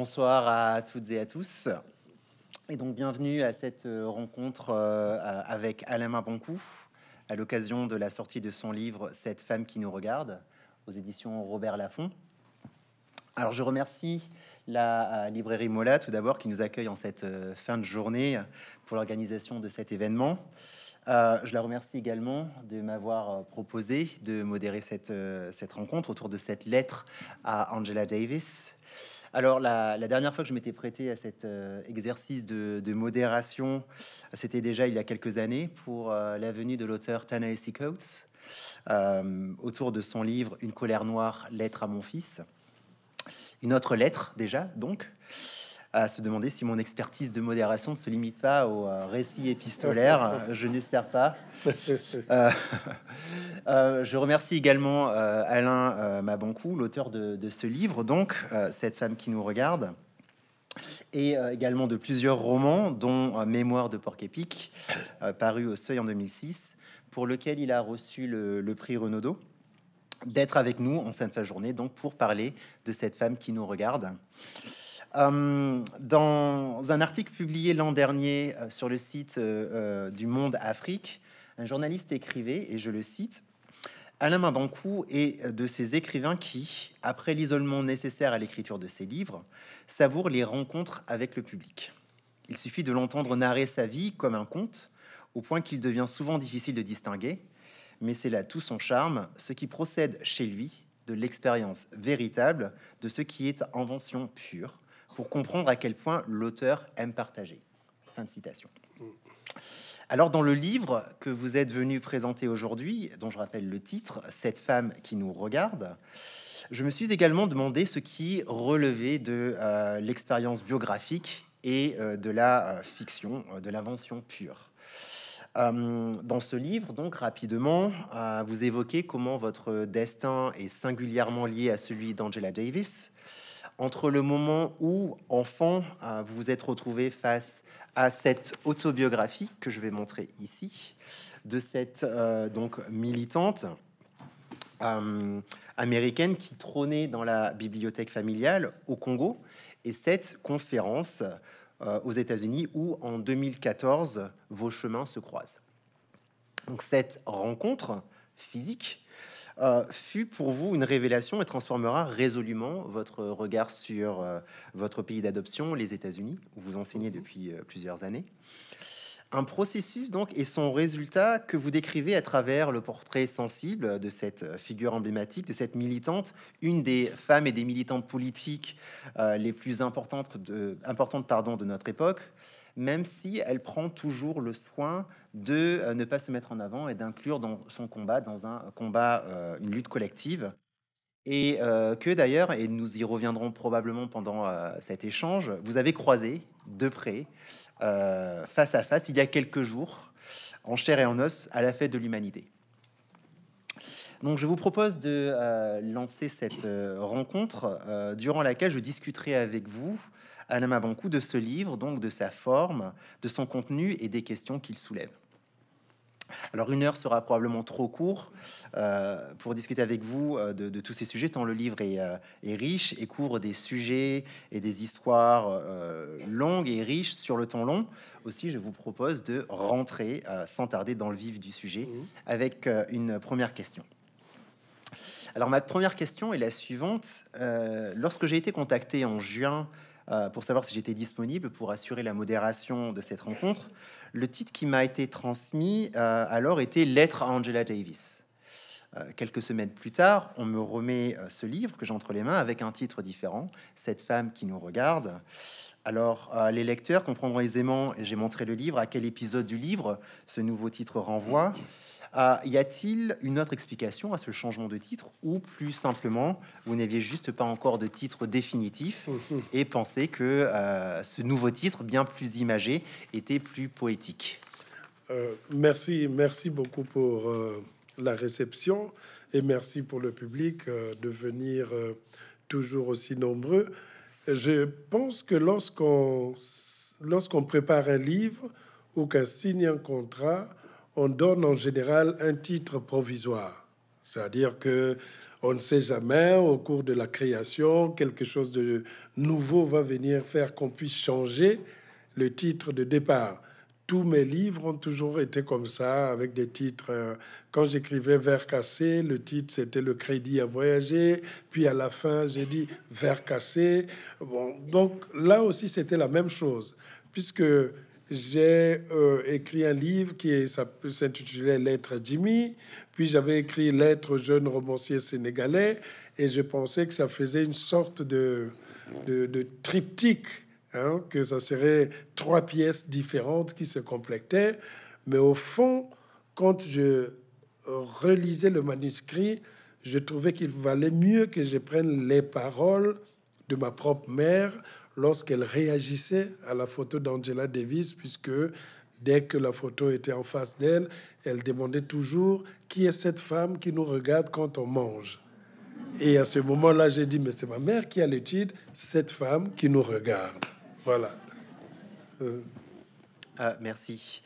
bonsoir à toutes et à tous. Et donc bienvenue à cette euh, rencontre euh, avec Alain Maboncou à l'occasion de la sortie de son livre Cette femme qui nous regarde aux éditions Robert Laffont. Alors je remercie la euh, librairie Mola tout d'abord qui nous accueille en cette fin de journée pour l'organisation de cet événement. je la remercie également de m'avoir proposé de modérer cette rencontre autour de cette lettre à Angela Davis, alors, la, dernière fois que je m'étais prêté à cet euh, exercice de, modération, c'était déjà il y a quelques années pour euh, la venue de l'auteur Tanaysi Coates euh, autour de son livre Une colère noire, lettre à mon fils. Une autre lettre, déjà, donc à se demander si mon expertise de modération ne se limite pas au euh, récit épistolaire. je n'espère pas. Euh, euh, je remercie également Alain Mabancou, l'auteur de, ce livre, donc cette femme qui nous regarde et également de plusieurs romans, dont Mémoire de Porc-Épic, paru au Seuil en 2006, pour lequel il a reçu le, prix Renaudot, d'être avec nous en cette fin journée, donc pour parler de cette femme qui nous regarde. Euh, dans un article publié l'an dernier euh, sur le site euh, du Monde Afrique, un journaliste écrivait, et je le cite, Alain Mabankou est de ces écrivains qui, après l'isolement nécessaire à l'écriture de ses livres, savourent les rencontres avec le public. Il suffit de l'entendre narrer sa vie comme un conte, au point qu'il devient souvent difficile de distinguer, mais c'est là tout son charme, ce qui procède chez lui de l'expérience véritable de ce qui est invention pure, pour comprendre à quel point l'auteur aime partager. Fin de citation. Alors dans le livre que vous êtes venu présenter aujourd'hui, dont je rappelle le titre, Cette femme qui nous regarde, je me suis également demandé ce qui relevait de euh, l'expérience biographique et euh, de la euh, fiction, de l'invention pure. dans ce livre, donc rapidement, vous évoquez comment votre destin est singulièrement lié à celui d'Angela Davis, entre le moment où, enfant, euh, vous vous êtes retrouvé face à cette autobiographie que je vais montrer ici, de cette euh, donc militante euh, américaine qui trônait dans la bibliothèque familiale au Congo, et cette conférence aux États-Unis où, en 2014, vos chemins se croisent. Donc cette rencontre physique euh, fut pour vous une révélation et transformera résolument votre regard sur euh, votre pays d'adoption, les États-Unis, où vous enseignez mhm. depuis euh, plusieurs années. Un processus donc et son résultat que vous décrivez à travers le portrait sensible de cette figure emblématique, de cette militante, une des femmes et des militantes politiques les plus importantes de notre époque même si elle prend toujours le soin de euh, ne pas se mettre en avant et d'inclure dans son combat, dans un combat, euh, une lutte collective. Et euh, que d'ailleurs, et nous y reviendrons probablement pendant cet échange, vous avez croisé de près, face à face, il y a quelques jours, en chair et en os, à la fête de l'humanité. Donc je vous propose de lancer cette rencontre durant laquelle je discuterai avec vous Alain Mabankou de ce livre, donc de sa forme, de son contenu et des questions qu'il soulève. Alors une heure sera probablement trop court euh, pour discuter avec vous euh, de, tous ces sujets, tant le livre est, euh, est, riche et couvre des sujets et des histoires longues et riches sur le temps long. Aussi, je vous propose de rentrer sans tarder dans le vif du sujet mmh. avec une première question. Alors ma première question est la suivante. lorsque j'ai été contacté en juin euh, pour savoir si j'étais disponible pour assurer la modération de cette rencontre. Le titre qui m'a été transmis euh, alors était Lettre à Angela Davis. Euh, quelques semaines plus tard, on me remet ce livre que j'entre les mains avec un titre différent, Cette femme qui nous regarde. Alors, les lecteurs comprendront aisément, j'ai montré le livre, à quel épisode du livre ce nouveau titre renvoie. Euh, y a-t-il une autre explication à ce changement de titre ou plus simplement vous n'aviez juste pas encore de titre définitif mhm. et pensez que euh, ce nouveau titre, bien plus imagé, était plus poétique euh, Merci, merci beaucoup pour la réception et merci pour le public de venir toujours aussi nombreux. Je pense que lorsqu'on lorsqu'on prépare un livre ou qu'on signe un contrat, on donne en général un titre provisoire. C'est-à-dire que on ne sait jamais, au cours de la création, quelque chose de nouveau va venir faire qu'on puisse changer le titre de départ. Tous mes livres ont toujours été comme ça, avec des titres. Euh, quand j'écrivais Vers cassé, le titre c'était Le crédit à voyager. Puis à la fin, j'ai dit Vers cassé. Bon, donc là aussi, c'était la même chose, puisque j'ai euh, écrit un livre qui s'intitulait Lettre à Jimmy, puis j'avais écrit Lettre aux jeune romanciers sénégalais, et je pensais que ça faisait une sorte de, de, triptyque, hein, que ça serait trois pièces différentes qui se complétaient. Mais au fond, quand je relisais le manuscrit, je trouvais qu'il valait mieux que je prenne les paroles de ma propre mère lorsqu'elle réagissait à la photo d'Angela Davis, puisque dès que la photo était en face d'elle, elle demandait toujours qui est cette femme qui nous regarde quand on mange. Et à ce moment-là, j'ai dit, mais c'est ma mère qui a l'étude, cette femme qui nous regarde. Voilà. Euh. Ah, merci.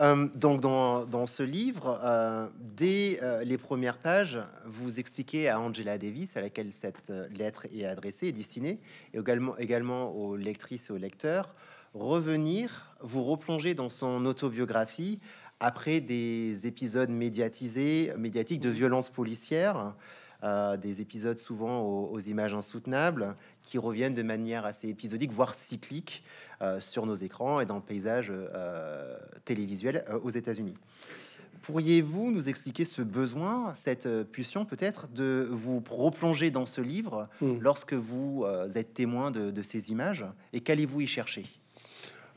Euh, donc dans, ce livre, euh, dès euh, les premières pages, vous expliquez à Angela Davis, à laquelle cette lettre est adressée, et destinée, et également, également aux lectrices et aux lecteurs, revenir, vous replonger dans son autobiographie après des épisodes médiatisés, médiatiques de violences policières. des épisodes souvent aux, images insoutenables qui reviennent de manière assez épisodique, voire cyclique, euh, sur nos écrans et dans le paysage euh, télévisuel euh, aux États-Unis. Pourriez-vous nous expliquer ce besoin, cette pulsion peut-être, de vous replonger dans ce livre hmm. lorsque vous êtes témoin de, ces images et qu'allez-vous y chercher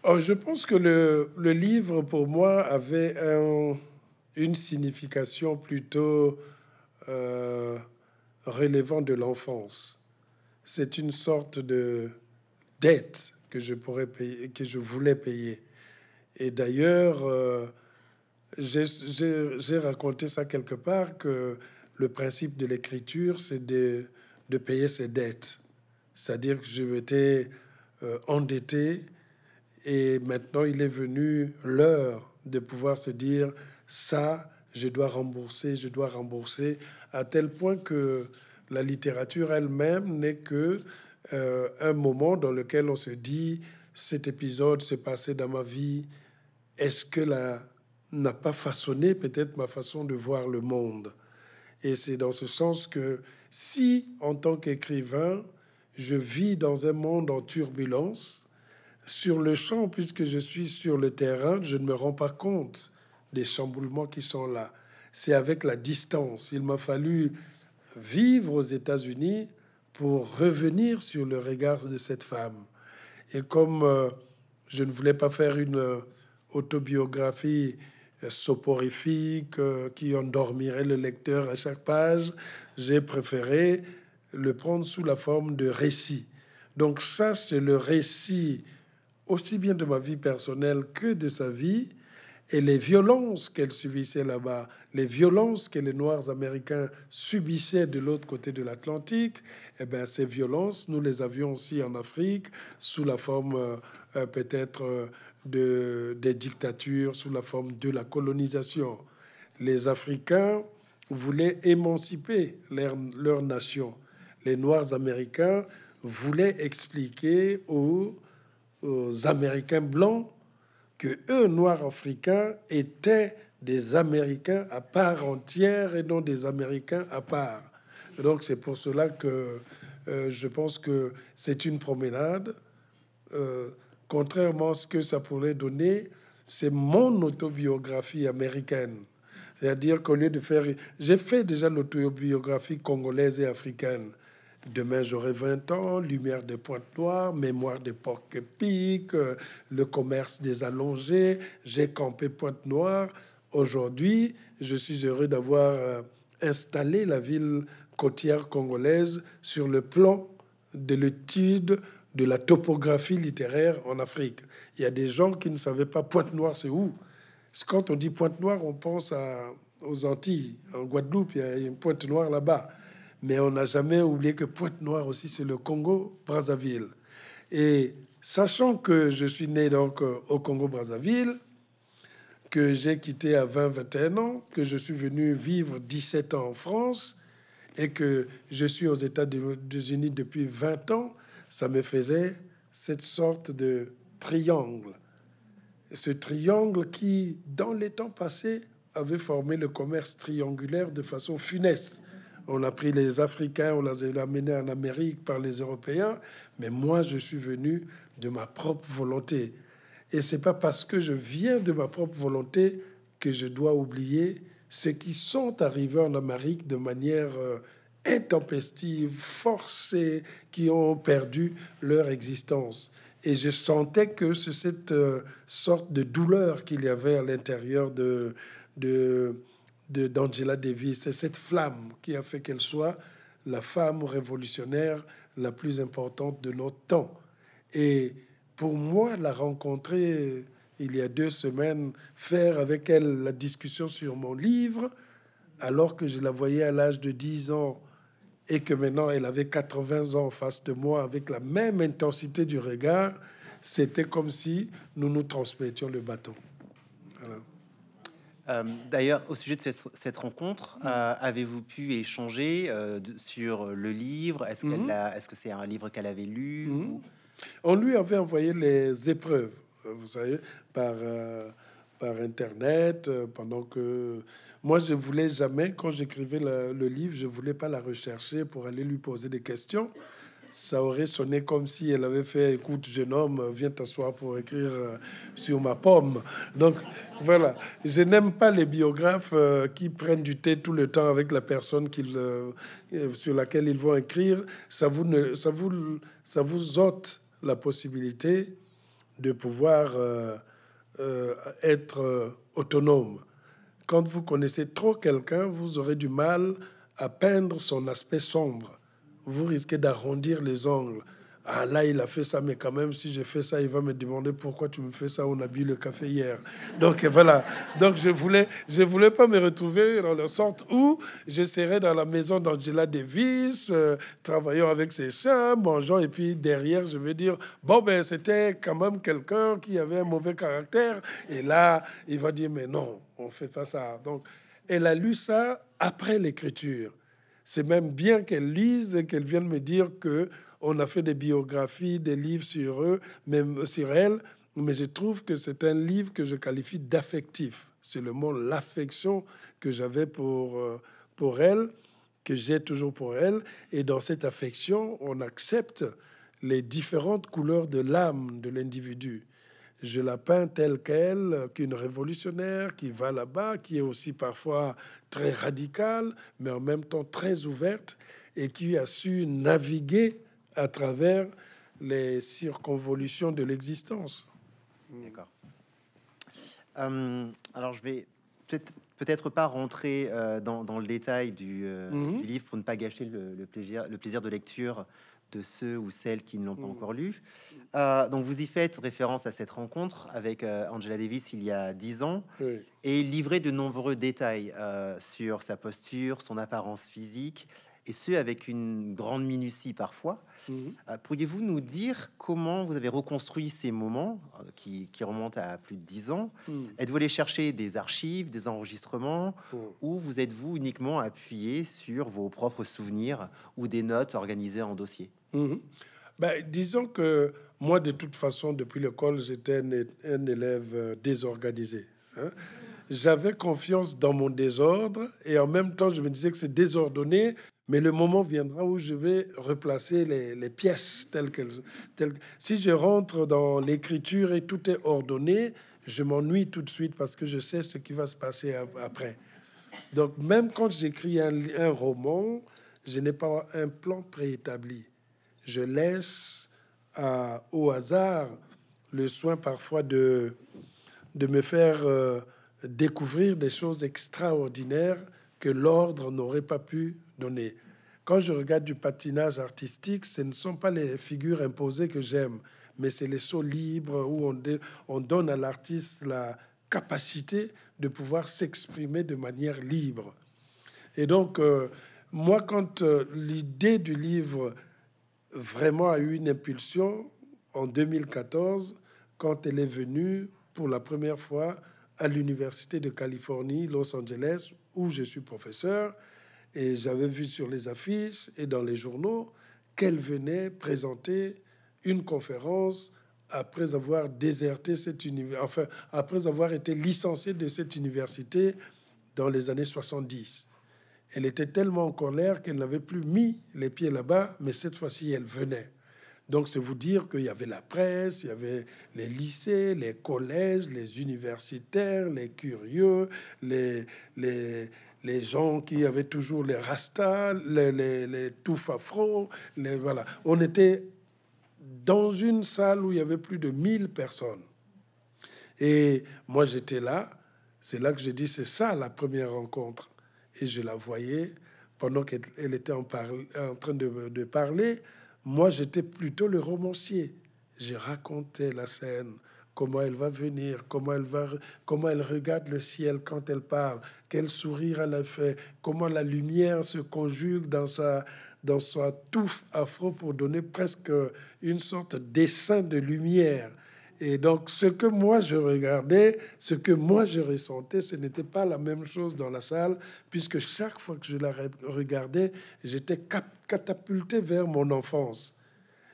oh, Je pense que le, livre, pour moi, avait une signification plutôt euh, relevant de l'enfance. C'est une sorte de dette que je pourrais payer, que je voulais payer. Et d'ailleurs, euh, j'ai raconté ça quelque part que le principe de l'écriture, c'est de, de, payer ses dettes. C'est-à-dire que je m'étais euh, endetté et maintenant il est venu l'heure de pouvoir se dire ça, je dois rembourser, je dois rembourser, à tel point que la littérature elle-même n'est que euh, un moment dans lequel on se dit, cet épisode s'est passé dans ma vie, est-ce que la n'a pas façonné peut-être ma façon de voir le monde. Et c'est dans ce sens que si, en tant qu'écrivain, je vis dans un monde en turbulence, sur le champ, puisque je suis sur le terrain, je ne me rends pas compte des chamboulements qui sont là. C'est avec la distance. Il m'a fallu vivre aux États-Unis pour revenir sur le regard de cette femme. Et comme euh, je ne voulais pas faire une euh, autobiographie euh, soporifique qui endormirait le lecteur à chaque page, j'ai préféré le prendre sous la forme de récit. Donc ça, c'est le récit aussi bien de ma vie personnelle que de sa vie, et les violences qu'elle subissait là-bas, les violences que les Noirs américains subissaient de l'autre côté de l'Atlantique, eh bien, ces violences, nous les avions aussi en Afrique, sous la forme euh, euh, peut-être euh, de, des dictatures, sous la forme de la colonisation. Les Africains voulaient émanciper leur, leur nation. Les Noirs américains voulaient expliquer aux, aux Américains blancs que eux, Noirs africains, étaient des Américains à part entière et non des Américains à part. donc c'est pour cela que euh, je pense que c'est une promenade. Euh, contrairement à ce que ça pourrait donner, c'est mon autobiographie américaine. C'est-à-dire qu'au lieu de faire... J'ai fait déjà l'autobiographie congolaise et africaine. Demain, j'aurai 20 ans, Lumière de Pointe-Noire, Mémoire des porcs pique euh, Le commerce des allongés, j'ai campé Pointe Noire. Aujourd'hui, je suis heureux d'avoir euh, installé la ville côtière congolaise sur le plan de l'étude de la topographie littéraire en Afrique. Il y a des gens qui ne savaient pas Pointe Noire, c'est où Quand on dit Pointe Noire, on pense aux Antilles, en Guadeloupe, il y a une Pointe Noire là-bas mais on n'a jamais oublié que Pointe-Noire aussi, c'est le Congo-Brazzaville. Et sachant que je suis né donc euh, au Congo-Brazzaville, que j'ai quitté à 20-21 ans, que je suis venu vivre 17 ans en France et que je suis aux États-Unis depuis 20 ans, ça me faisait cette sorte de triangle. Ce triangle qui, dans les temps passés, avait formé le commerce triangulaire de façon funeste. On a pris les Africains, on les a amenés en Amérique par les Européens. Mais moi, je suis venu de ma propre volonté. Et c'est pas parce que je viens de ma propre volonté que je dois oublier ceux qui sont arrivés en Amérique de manière euh, intempestive, forcée, qui ont perdu leur existence. Et je sentais que c'est cette euh, sorte de douleur qu'il y avait à l'intérieur de, de, d'Angela Davis. C'est cette flamme qui a fait qu'elle soit la femme révolutionnaire la plus importante de notre temps. Et pour moi, la rencontrer il y a deux semaines, faire avec elle la discussion sur mon livre, alors que je la voyais à l'âge de 10 ans et que maintenant elle avait 80 ans en face de moi avec la même intensité du regard, c'était comme si nous nous transmettions le bâton. Voilà. Euh, d'ailleurs, au sujet de cette, rencontre, mm. euh, avez-vous pu échanger euh, sur le livre mm. Est-ce que c'est un livre qu'elle avait lu mm. On lui avait envoyé les épreuves, vous savez, par, Internet, pendant que... Moi, je voulais jamais, quand j'écrivais le livre, je voulais pas la rechercher pour aller lui poser des questions ça aurait sonné comme si elle avait fait Écoute, jeune homme, viens t'asseoir pour écrire euh, sur ma pomme. Donc voilà, je n'aime pas les biographes euh, qui prennent du thé tout le temps avec la personne euh, sur laquelle ils vont écrire. Ça vous, ne, ça vous, ça vous ôte la possibilité de pouvoir être autonome. Quand vous connaissez trop quelqu'un, vous aurez du mal à peindre son aspect sombre vous risquez d'arrondir les ongles. Ah là, il a fait ça, mais quand même, si j'ai fait ça, il va me demander pourquoi tu me fais ça, on a bu le café hier. Donc voilà. Donc je voulais, je voulais pas me retrouver dans le sorte où je serais dans la maison d'Angela Davis, euh, travaillant avec ses chats, mangeant, et puis derrière, je vais dire, bon, ben c'était quand même quelqu'un qui avait un mauvais caractère. Et là, il va dire, mais non, on fait pas ça. Donc, elle a lu ça après l'écriture. C'est même bien qu'elle lise et qu'elles viennent me dire que on a fait des biographies, des livres sur eux, même sur elles. Mais je trouve que c'est un livre que je qualifie d'affectif. C'est le mot l'affection que j'avais pour, euh, pour elle, que j'ai toujours pour elle. Et dans cette affection, on accepte les différentes couleurs de l'âme de l'individu je la peins telle qu'elle, qu'une révolutionnaire qui va là-bas, qui est aussi parfois très radicale, mais en même temps très ouverte, et qui a su naviguer à travers les circonvolutions de l'existence. D'accord. Euh, alors je vais peut-être pas rentrer euh, dans, le détail euh, mhm. du, livre pour ne pas gâcher le plaisir, le plaisir de lecture de ceux ou celles qui ne l'ont pas mm. encore lu. Euh, donc vous y faites référence à cette rencontre avec euh, Angela Davis il y a dix ans et livrez de nombreux détails euh, sur sa posture, son apparence physique et ce avec une grande minutie parfois. Mhm. Euh, pourriez-vous nous dire comment vous avez reconstruit ces moments euh, qui, remontent à plus de dix ans mhm. Êtes-vous allé chercher des archives, des enregistrements, mhm. ou vous êtes-vous uniquement appuyé sur vos propres souvenirs ou des notes organisées en dossier ben, disons que moi, de toute façon, depuis l'école, j'étais un, élève euh, désorganisé. Hein. J'avais confiance dans mon désordre et en même temps, je me disais que c'est désordonné, mais le moment viendra où je vais replacer les, les pièces telles qu'elles. Si je rentre dans l'écriture et tout est ordonné, je m'ennuie tout de suite parce que je sais ce qui va se passer après. Donc, même quand j'écris un, un roman, je n'ai pas un plan préétabli. Je laisse à, au hasard le soin parfois de, de me faire euh, découvrir des choses extraordinaires que l'ordre n'aurait pas pu donner. Quand je regarde du patinage artistique, ce ne sont pas les figures imposées que j'aime, mais c'est les sauts libres où on, donne à l'artiste la capacité de pouvoir s'exprimer de manière libre. Et donc, euh, moi, quand euh, l'idée du livre vraiment a eu une impulsion en 2014, quand elle est venue pour la première fois à l'Université de Californie, Los Angeles, où je suis professeur, et j'avais vu sur les affiches et dans les journaux qu'elle venait présenter une conférence après avoir déserté cette université, enfin, après avoir été licenciée de cette université dans les années 70. Elle était tellement en colère qu'elle n'avait plus mis les pieds là-bas, mais cette fois-ci, elle venait. Donc, c'est vous dire qu'il y avait la presse, il y avait les lycées, les collèges, les universitaires, les curieux, les, les, les gens qui avaient toujours les rastas, les, les, les touffes les, voilà. On était dans une salle où il y avait plus de 1000 personnes. Et moi, j'étais là. C'est là que j'ai dit, c'est ça la première rencontre. Et je la voyais pendant qu'elle était en, train de, de parler. Moi, j'étais plutôt le romancier. J'ai raconté la scène, comment elle va venir, comment elle, comment elle regarde le ciel quand elle parle, quel sourire elle a fait, comment la lumière se conjugue dans sa, dans sa touffe afro pour donner presque une sorte dessin de lumière. Et donc, ce que moi je regardais, ce que moi je ressentais, ce n'était pas la même chose dans la salle, puisque chaque fois que je la regardais, j'étais catapulté vers mon enfance.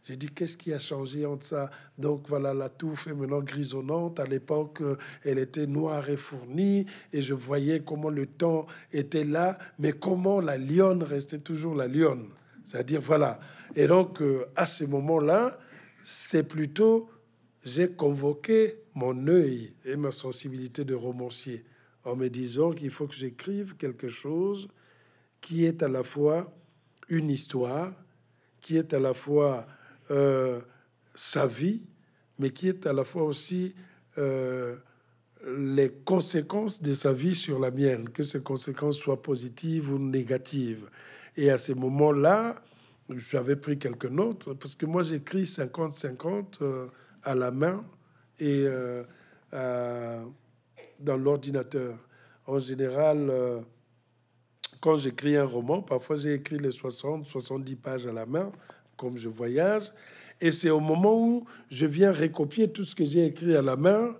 J'ai dit, qu'est-ce qui a changé entre ça Donc voilà, la touffe est maintenant grisonnante. À l'époque, euh, elle était noire et fournie, et je voyais comment le temps était là, mais comment la lionne restait toujours la lionne. C'est-à-dire, voilà. Et donc, euh, à ce moment-là, c'est plutôt, j'ai convoqué mon œil et ma sensibilité de romancier en me disant qu'il faut que j'écrive quelque chose qui est à la fois une histoire, qui est à la fois euh, sa vie, mais qui est à la fois aussi euh, les conséquences de sa vie sur la mienne, que ces conséquences soient positives ou négatives. Et à ces moments-là, j'avais pris quelques notes, parce que moi j'écris 50-50 euh, à la main et dans l'ordinateur. En général, quand j'écris un roman, parfois j'ai écrit les 60-70 pages à la main, comme je voyage. Et c'est au moment où je viens recopier tout ce que j'ai écrit à la main,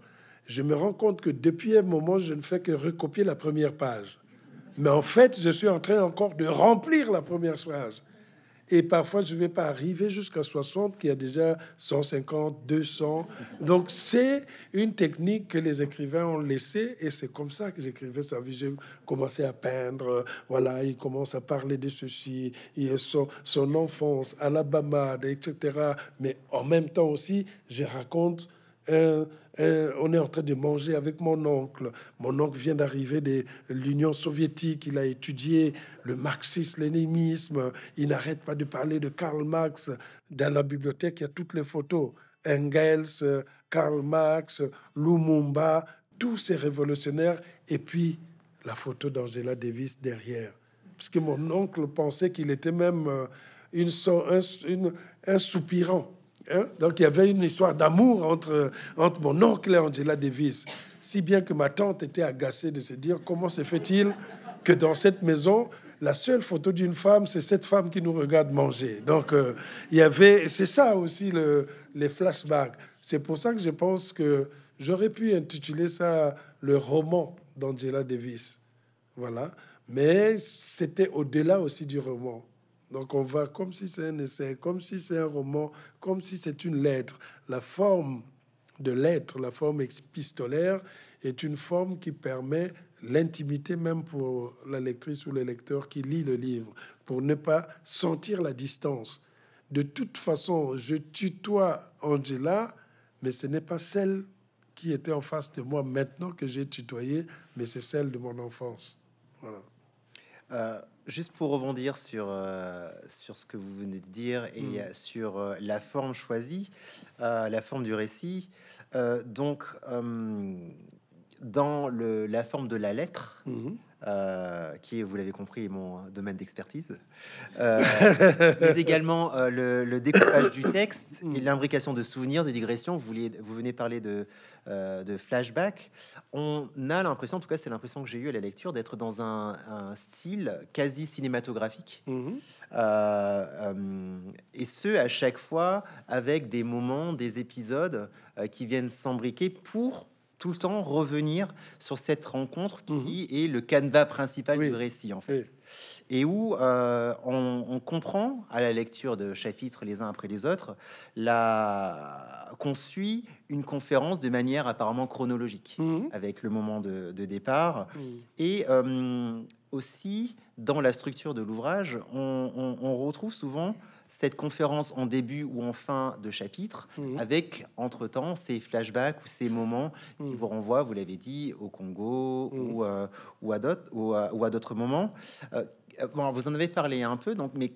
je me rends compte que depuis un moment, je ne fais que recopier la première page. Mais en fait, je suis en train encore de remplir la première page. Et parfois, je ne vais pas arriver jusqu'à 60, qui a déjà 150, 200. Donc, c'est une technique que les écrivains ont laissée, et c'est comme ça que j'écrivais sa vie. J'ai commencé à peindre, voilà, il commence à parler de ceci, et son, son enfance, Alabama, etc. Mais en même temps aussi, je raconte euh, euh, on est en train de manger avec mon oncle. Mon oncle vient d'arriver de l'Union soviétique, il a étudié le marxisme-léninisme, il n'arrête pas de parler de Karl Marx. Dans la bibliothèque, il y a toutes les photos. Engels, Karl Marx, Lumumba, tous ces révolutionnaires, et puis la photo d'Angela Davis derrière. Parce que mon oncle pensait qu'il était même euh, un soupirant Hein? Donc il y avait une histoire d'amour entre, mon oncle et Angela Davis, si bien que ma tante était agacée de se dire comment se fait-il que dans cette maison, la seule photo d'une femme, c'est cette femme qui nous regarde manger. Donc euh, il y avait, c'est ça aussi le, les flashbacks. C'est pour ça que je pense que j'aurais pu intituler ça le roman d'Angela Davis. Voilà. Mais c'était au-delà aussi du roman. Donc on va comme si c'est un essai, comme si c'est un roman, comme si c'est une lettre. La forme de lettre, la forme épistolaire, est une forme qui permet l'intimité même pour la lectrice ou le lecteur qui lit le livre, pour ne pas sentir la distance. De toute façon, je tutoie Angela, mais ce n'est pas celle qui était en face de moi maintenant que j'ai tutoyé, mais c'est celle de mon enfance. Voilà. Euh, Juste pour rebondir sur, euh, sur ce que vous venez de dire et mm. sur euh, la forme choisie, euh, la forme du récit. donc, dans la forme de la lettre, mm-hmm. Euh, qui est, vous l'avez compris, mon euh, domaine d'expertise, euh, mais également le, le, découpage du texte mm. l'imbrication de souvenirs, de digressions. Vous, vouliez, vous venez parler de, de flashback. On a l'impression, en tout cas, c'est l'impression que j'ai eue à la lecture, d'être dans un, style quasi cinématographique, mm-hmm. et ce à chaque fois avec des moments, des épisodes qui viennent s'embriquer pour tout le temps revenir sur cette rencontre qui mhm. est le canevas principal du récit, en fait. Et où euh, on, comprend, à la lecture de chapitres les uns après les autres, la... qu'on suit une conférence de manière apparemment chronologique, mhm. avec le moment de, départ. Mhm. Et euh, aussi, dans la structure de l'ouvrage, on, on retrouve souvent cette conférence en début ou en fin de chapitre, mhm. avec entre-temps ces flashbacks ou ces moments qui mhm. vous renvoient, vous l'avez dit, au Congo mhm. euh, ou, à d'autres, moments. Euh, euh, vous en avez parlé un peu, donc, mais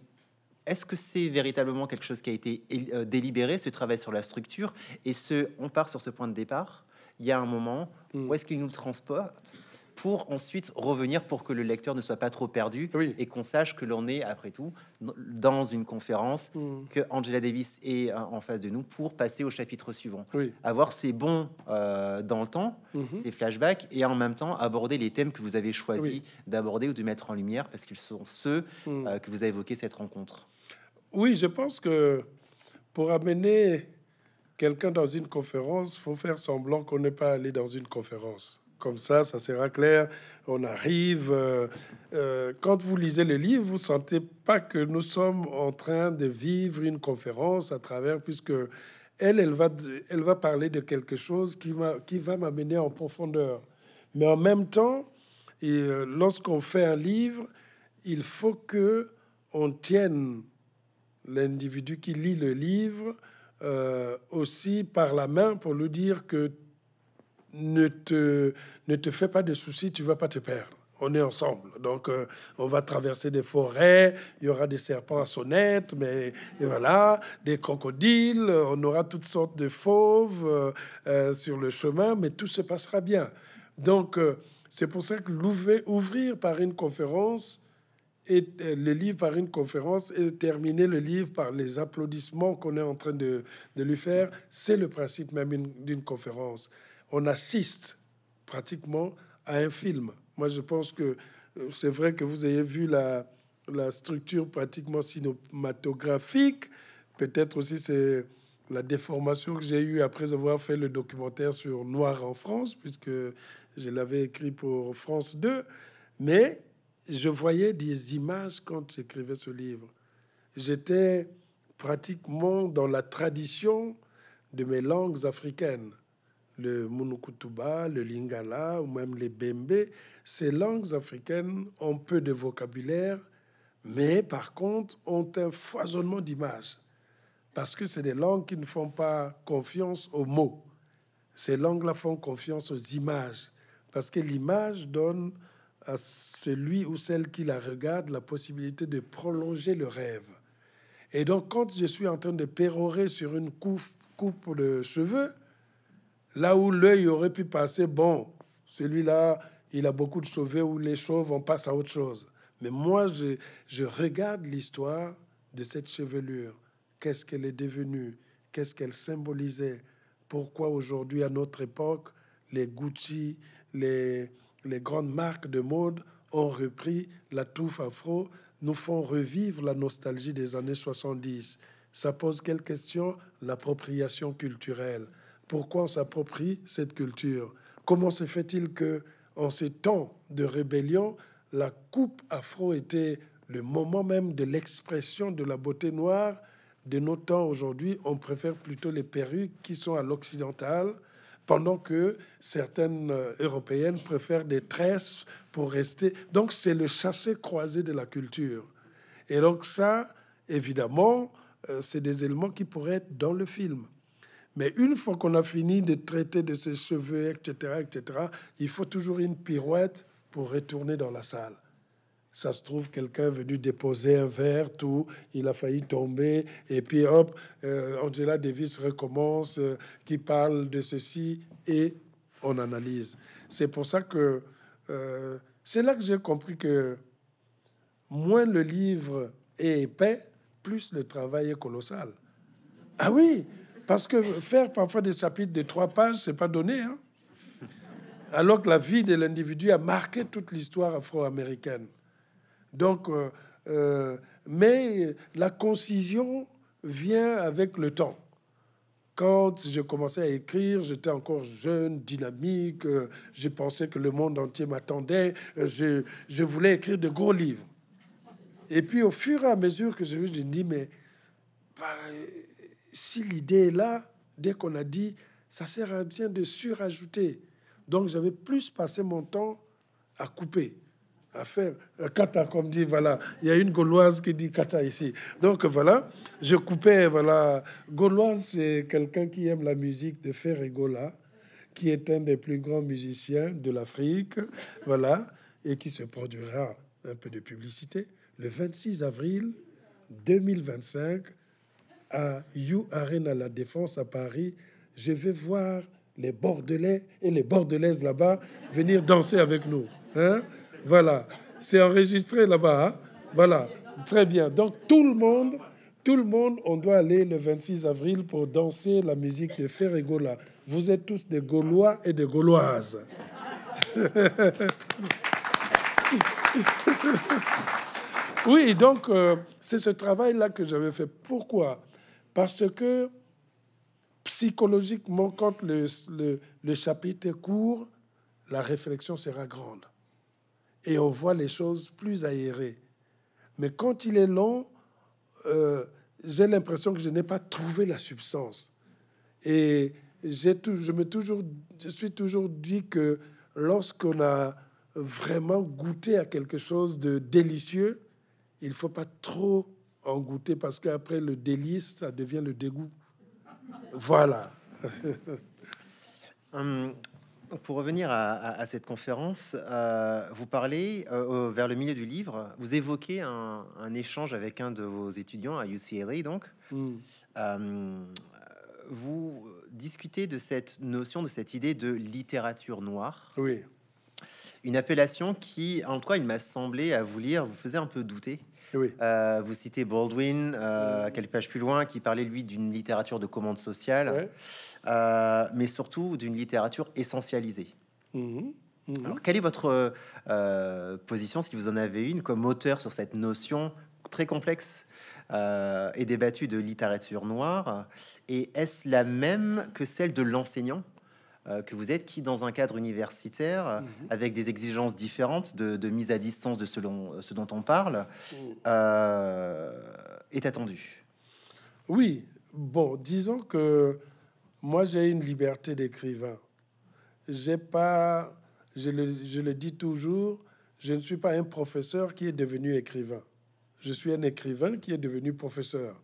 est-ce que c'est véritablement quelque chose qui a été délibéré, ce travail sur la structure Et ce, on part sur ce point de départ, il y a un moment où est-ce qu'il nous transporte pour ensuite revenir pour que le lecteur ne soit pas trop perdu et qu'on sache que l'on est, après tout, dans une conférence, mm. que Angela Davis est euh, en face de nous pour passer au chapitre suivant. Avoir ces bons euh, dans le temps, mm-hmm. ces flashbacks, et en même temps aborder les thèmes que vous avez choisi d'aborder ou de mettre en lumière, parce qu'ils sont ceux mm. euh, que vous avez évoqués cette rencontre. Oui, je pense que pour amener quelqu'un dans une conférence, faut faire semblant qu'on n'est pas allé dans une conférence comme ça, ça sera clair, on arrive. Euh, euh, quand vous lisez le livre, vous sentez pas que nous sommes en train de vivre une conférence à travers, puisque elle, elle va, elle va parler de quelque chose qui, qui va m'amener en profondeur. Mais en même temps, et euh, lorsqu'on fait un livre, il faut que on tienne l'individu qui lit le livre aussi par la main pour lui dire que ne te, fais pas de soucis, tu vas pas te perdre. On est ensemble. Donc, euh, on va traverser des forêts, il y aura des serpents à sonnette, mais voilà, des crocodiles, on aura toutes sortes de fauves euh, euh, sur le chemin, mais tout se passera bien. Donc, c'est pour ça que l'ouvrir par une conférence, et le livre par une conférence et terminer le livre par les applaudissements qu'on est en train de, de lui faire, c'est le principe même d'une conférence on assiste pratiquement à un film. Moi, je pense que euh, c'est vrai que vous avez vu la, la structure pratiquement cinématographique. Peut-être aussi c'est la déformation que j'ai eue après avoir fait le documentaire sur Noir en France, puisque je l'avais écrit pour France 2. Mais je voyais des images quand j'écrivais ce livre. J'étais pratiquement dans la tradition de mes langues africaines le Munukutuba, le Lingala ou même les Bembe, ces langues africaines ont peu de vocabulaire, mais par contre ont un foisonnement d'images, parce que c'est des langues qui ne font pas confiance aux mots. Ces langues-là font confiance aux images, parce que l'image donne à celui ou celle qui la regarde la possibilité de prolonger le rêve. Et donc quand je suis en train de pérorer sur une coupe de cheveux, Là où l'œil aurait pu passer, bon, celui-là, il a beaucoup de sauvés ou les chauves, on passe à autre chose. Mais moi, je, regarde l'histoire de cette chevelure. Qu'est-ce qu'elle est devenue Qu'est-ce qu'elle symbolisait Pourquoi aujourd'hui, à notre époque, les Gucci, les, les grandes marques de mode ont repris la touffe afro, nous font revivre la nostalgie des années 70 ça pose quelle question L'appropriation culturelle pourquoi on s'approprie cette culture Comment se fait-il que, en ces temps de rébellion, la coupe afro était le moment même de l'expression de la beauté noire de nos temps aujourd'hui, on préfère plutôt les perruques qui sont à l'occidental, pendant que certaines euh, européennes préfèrent des tresses pour rester. Donc c'est le chassé croisé de la culture. Et donc ça, évidemment, euh, c'est des éléments qui pourraient être dans le film. Mais une fois qu'on a fini de traiter de ses cheveux, etc., etc., il faut toujours une pirouette pour retourner dans la salle. Ça se trouve, quelqu'un est venu déposer un verre, tout, il a failli tomber, et puis hop, euh, Angela Davis recommence, euh, qui parle de ceci, et on analyse. C'est pour ça que euh, c'est là que j'ai compris que moins le livre est épais, plus le travail est colossal. Ah oui, parce que faire parfois des chapitres de trois pages, c'est pas donné. Hein Alors que la vie de l'individu a marqué toute l'histoire afro-américaine. Donc, euh, euh, mais la concision vient avec le temps. Quand j'ai commencé à écrire, j'étais encore jeune, dynamique, euh, je pensais que le monde entier m'attendait, je, voulais écrire de gros livres. Et puis au fur et à mesure que je me je dit, mais bah, si l'idée est là, dès qu'on a dit, ça sert à bien de surajouter. Donc j'avais plus passé mon temps à couper, à faire euh, kata, comme dit, voilà. Il y a une gauloise qui dit kata ici. Donc voilà, je coupais, voilà. Gauloise, c'est quelqu'un qui aime la musique de Gola, qui est un des plus grands musiciens de l'Afrique, voilà, et qui se produira un peu de publicité le 26 avril 2025 à You Arena La Défense à Paris, je vais voir les Bordelais et les Bordelaises là-bas venir danser avec nous. Hein? Voilà, c'est enregistré là-bas. Hein? Voilà, très bien. Donc tout le monde, tout le monde, on doit aller le 26 avril pour danser la musique de Ferregola. Vous êtes tous des Gaulois et des Gauloises. oui, donc euh, c'est ce travail-là que j'avais fait. Pourquoi parce que psychologiquement, quand le, le, chapitre est court, la réflexion sera grande. Et on voit les choses plus aérées. Mais quand il est long, euh, j'ai l'impression que je n'ai pas trouvé la substance. Et j'ai tout, je, me toujours, je suis toujours dit que lorsqu'on a vraiment goûté à quelque chose de délicieux, il ne faut pas trop en goûter parce qu'après le délice, ça devient le dégoût. Voilà. Hum, pour revenir à, cette conférence, euh, vous parlez euh, vers le milieu du livre, vous évoquez un, échange avec un de vos étudiants à UCLA, donc. Hum. Hum, vous discutez de cette notion, de cette idée de littérature noire. Oui. Une appellation qui, en tout il m'a semblé à vous lire, vous faisait un peu douter. Euh, vous citez Baldwin, euh, quelques pages plus loin, qui parlait, lui, d'une littérature de commande sociale, euh, mais surtout d'une littérature essentialisée. Mhm. Mhm. Alors, quelle est votre euh, position, si vous en avez une, comme auteur sur cette notion très complexe et débattue de littérature noire Et est-ce la même que celle de l'enseignant euh, que vous êtes, qui, dans un cadre universitaire, mhm. euh, avec des exigences différentes de, mise à distance de ce dont euh, on parle, mhm. est attendu. Oui, bon, disons que moi, j'ai une liberté d'écrivain. J'ai pas, je le, je le dis toujours, je ne suis pas un professeur qui est devenu écrivain. Je suis un écrivain qui est devenu professeur.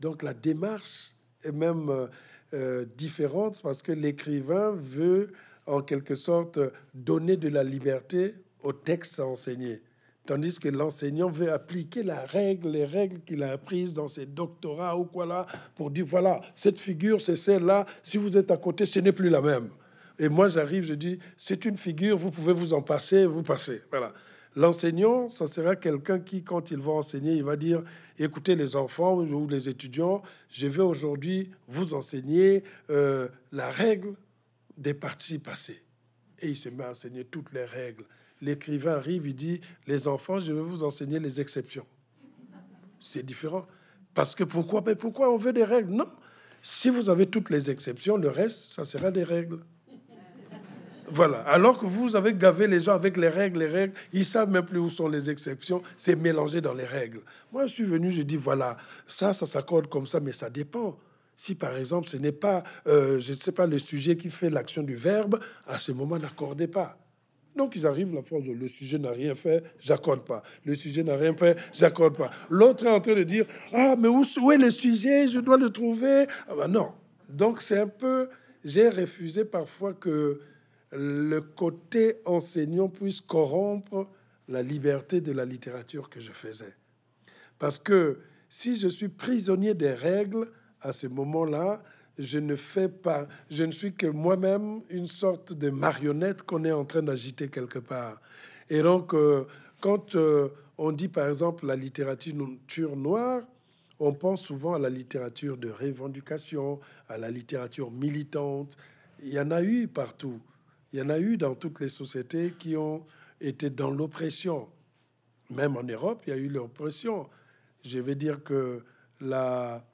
Donc la démarche est même euh, différentes parce que l'écrivain veut en quelque sorte donner de la liberté au texte à enseigner. Tandis que l'enseignant veut appliquer la règle, les règles qu'il a apprises dans ses doctorats ou quoi là, pour dire voilà, cette figure, c'est celle-là, si vous êtes à côté, ce n'est plus la même. Et moi, j'arrive, je dis c'est une figure, vous pouvez vous en passer, vous passez. Voilà. L'enseignant, ça sera quelqu'un qui, quand il va enseigner, il va dire, écoutez les enfants ou les étudiants, je vais aujourd'hui vous enseigner euh, la règle des parties passées. Et il se met à enseigner toutes les règles. L'écrivain arrive, il dit, les enfants, je vais vous enseigner les exceptions. C'est différent. Parce que pourquoi, mais pourquoi on veut des règles Non. Si vous avez toutes les exceptions, le reste, ça sera des règles. Voilà. Alors que vous avez gavé les gens avec les règles, les règles, ils savent même plus où sont les exceptions. C'est mélangé dans les règles. Moi, je suis venu, je dis voilà, ça, ça s'accorde comme ça, mais ça dépend. Si par exemple, ce n'est pas, euh, je ne sais pas, le sujet qui fait l'action du verbe, à ce moment, n'accordez pas. Donc ils arrivent, la force le sujet n'a rien fait, j'accorde pas. Le sujet n'a rien fait, j'accorde pas. L'autre est en train de dire Ah, mais où, où, est le sujet Je dois le trouver. Ah bah non. Donc c'est un peu. J'ai refusé parfois que le côté enseignant puisse corrompre la liberté de la littérature que je faisais. Parce que si je suis prisonnier des règles à ce moment-là, je ne fais pas, je ne suis que moi-même une sorte de marionnette qu'on est en train d'agiter quelque part. Et donc, euh, quand euh, on dit par exemple la littérature noire, on pense souvent à la littérature de revendication, à la littérature militante. Il y en a eu partout. Il y en a eu dans toutes les sociétés qui ont été dans l'oppression. Même en Europe, il y a eu l'oppression. Je veux dire que la,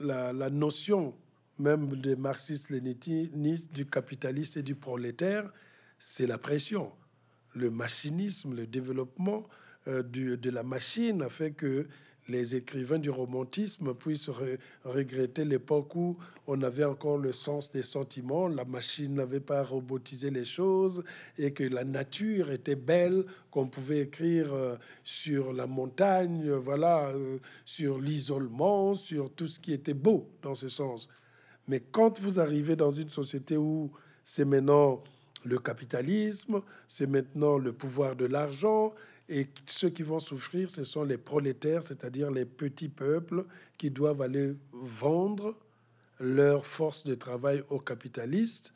la, notion même des marxistes-léninistes, du capitaliste et du prolétaire, c'est la pression. Le machinisme, le développement euh, de la machine a fait que les écrivains du romantisme puissent regretter l'époque où on avait encore le sens des sentiments, la machine n'avait pas robotisé les choses et que la nature était belle, qu'on pouvait écrire euh, sur la montagne, euh, voilà, euh, sur l'isolement, sur tout ce qui était beau dans ce sens. Mais quand vous arrivez dans une société où c'est maintenant le capitalisme, c'est maintenant le pouvoir de l'argent, et ceux qui vont souffrir, ce sont les prolétaires, c'est-à-dire les petits peuples qui doivent aller vendre leur force de travail aux capitalistes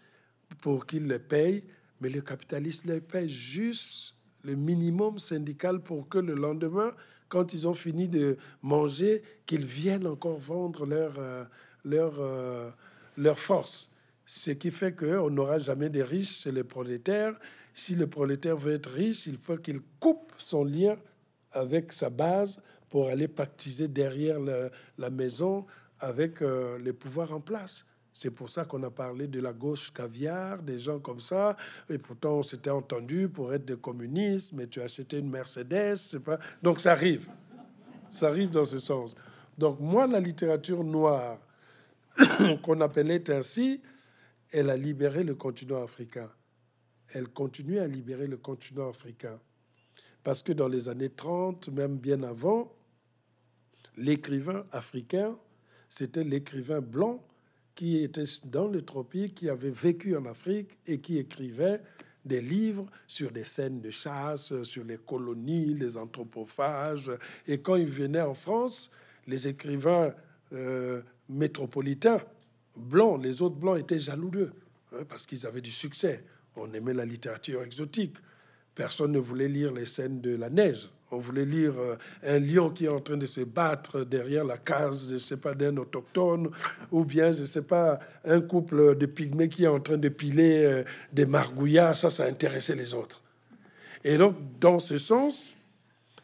pour qu'ils les payent. Mais les capitalistes les payent juste le minimum syndical pour que le lendemain, quand ils ont fini de manger, qu'ils viennent encore vendre leur, euh, leur, euh, leur force. Ce qui fait qu'on n'aura jamais des riches, chez les prolétaires. Si le prolétaire veut être riche, il faut qu'il coupe son lien avec sa base pour aller pactiser derrière la, maison avec euh, les pouvoirs en place. C'est pour ça qu'on a parlé de la gauche caviar, des gens comme ça. Et pourtant, on s'était entendu pour être des communistes, mais tu as acheté une Mercedes. c'est Pas... Donc ça arrive. Ça arrive dans ce sens. Donc moi, la littérature noire, qu'on appelait ainsi, elle a libéré le continent africain elle continuait à libérer le continent africain. Parce que dans les années 30, même bien avant, l'écrivain africain, c'était l'écrivain blanc qui était dans les tropiques, qui avait vécu en Afrique et qui écrivait des livres sur des scènes de chasse, sur les colonies, les anthropophages. Et quand il venait en France, les écrivains euh, métropolitains, blancs, les autres blancs étaient jaloux d'eux, hein, parce qu'ils avaient du succès. On aimait la littérature exotique. Personne ne voulait lire les scènes de la neige. On voulait lire euh, un lion qui est en train de se battre derrière la case, je ne sais pas, d'un autochtone, ou bien, je sais pas, un couple de pygmées qui est en train de piler euh, des margouillards. Ça, ça intéressait les autres. Et donc, dans ce sens,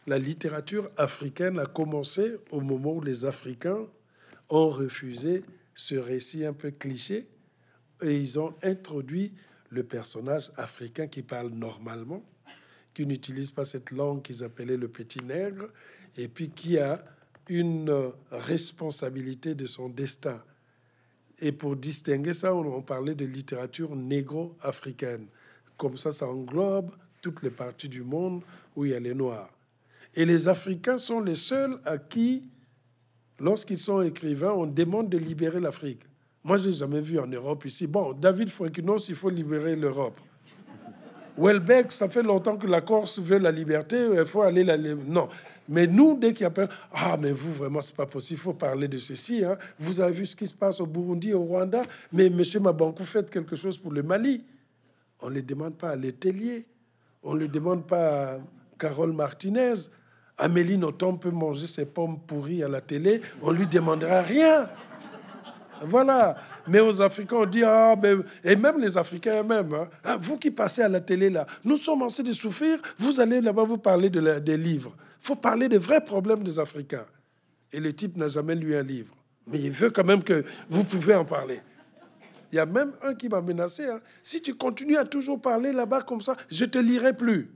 la littérature africaine a commencé au moment où les Africains ont refusé ce récit un peu cliché et ils ont introduit le personnage africain qui parle normalement, qui n'utilise pas cette langue qu'ils appelaient le petit nègre, et puis qui a une responsabilité de son destin. Et pour distinguer ça, on, parlait de littérature négro-africaine. Comme ça, ça englobe toutes les parties du monde où il y a les Noirs. Et les Africains sont les seuls à qui, lorsqu'ils sont écrivains, on demande de libérer l'Afrique. Moi, je n'ai jamais vu en Europe ici. Bon, David Franquinos, il faut libérer l'Europe. Welbeck, ça fait longtemps que la Corse veut la liberté, il faut aller la... Non. Mais nous, dès qu'il y a Ah, mais vous, vraiment, c'est pas possible, il faut parler de ceci. Hein. Vous avez vu ce qui se passe au Burundi, au Rwanda. Mais monsieur Mabankou, faites quelque chose pour le Mali. On ne le demande pas à l'ételier. On ne le demande pas à Carole Martinez. Amélie Nothomb peut manger ses pommes pourries à la télé. On lui demandera rien. Voilà. Mais aux Africains, on dit, ah, mais... et même les Africains eux-mêmes, hein. ah, vous qui passez à la télé là, nous sommes en train de souffrir, vous allez là-bas vous parler de des livres. Il faut parler des vrais problèmes des Africains. Et le type n'a jamais lu un livre. Mais il veut quand même que vous pouvez en parler. Il y a même un qui m'a menacé. Hein. Si tu continues à toujours parler là-bas comme ça, je te lirai plus.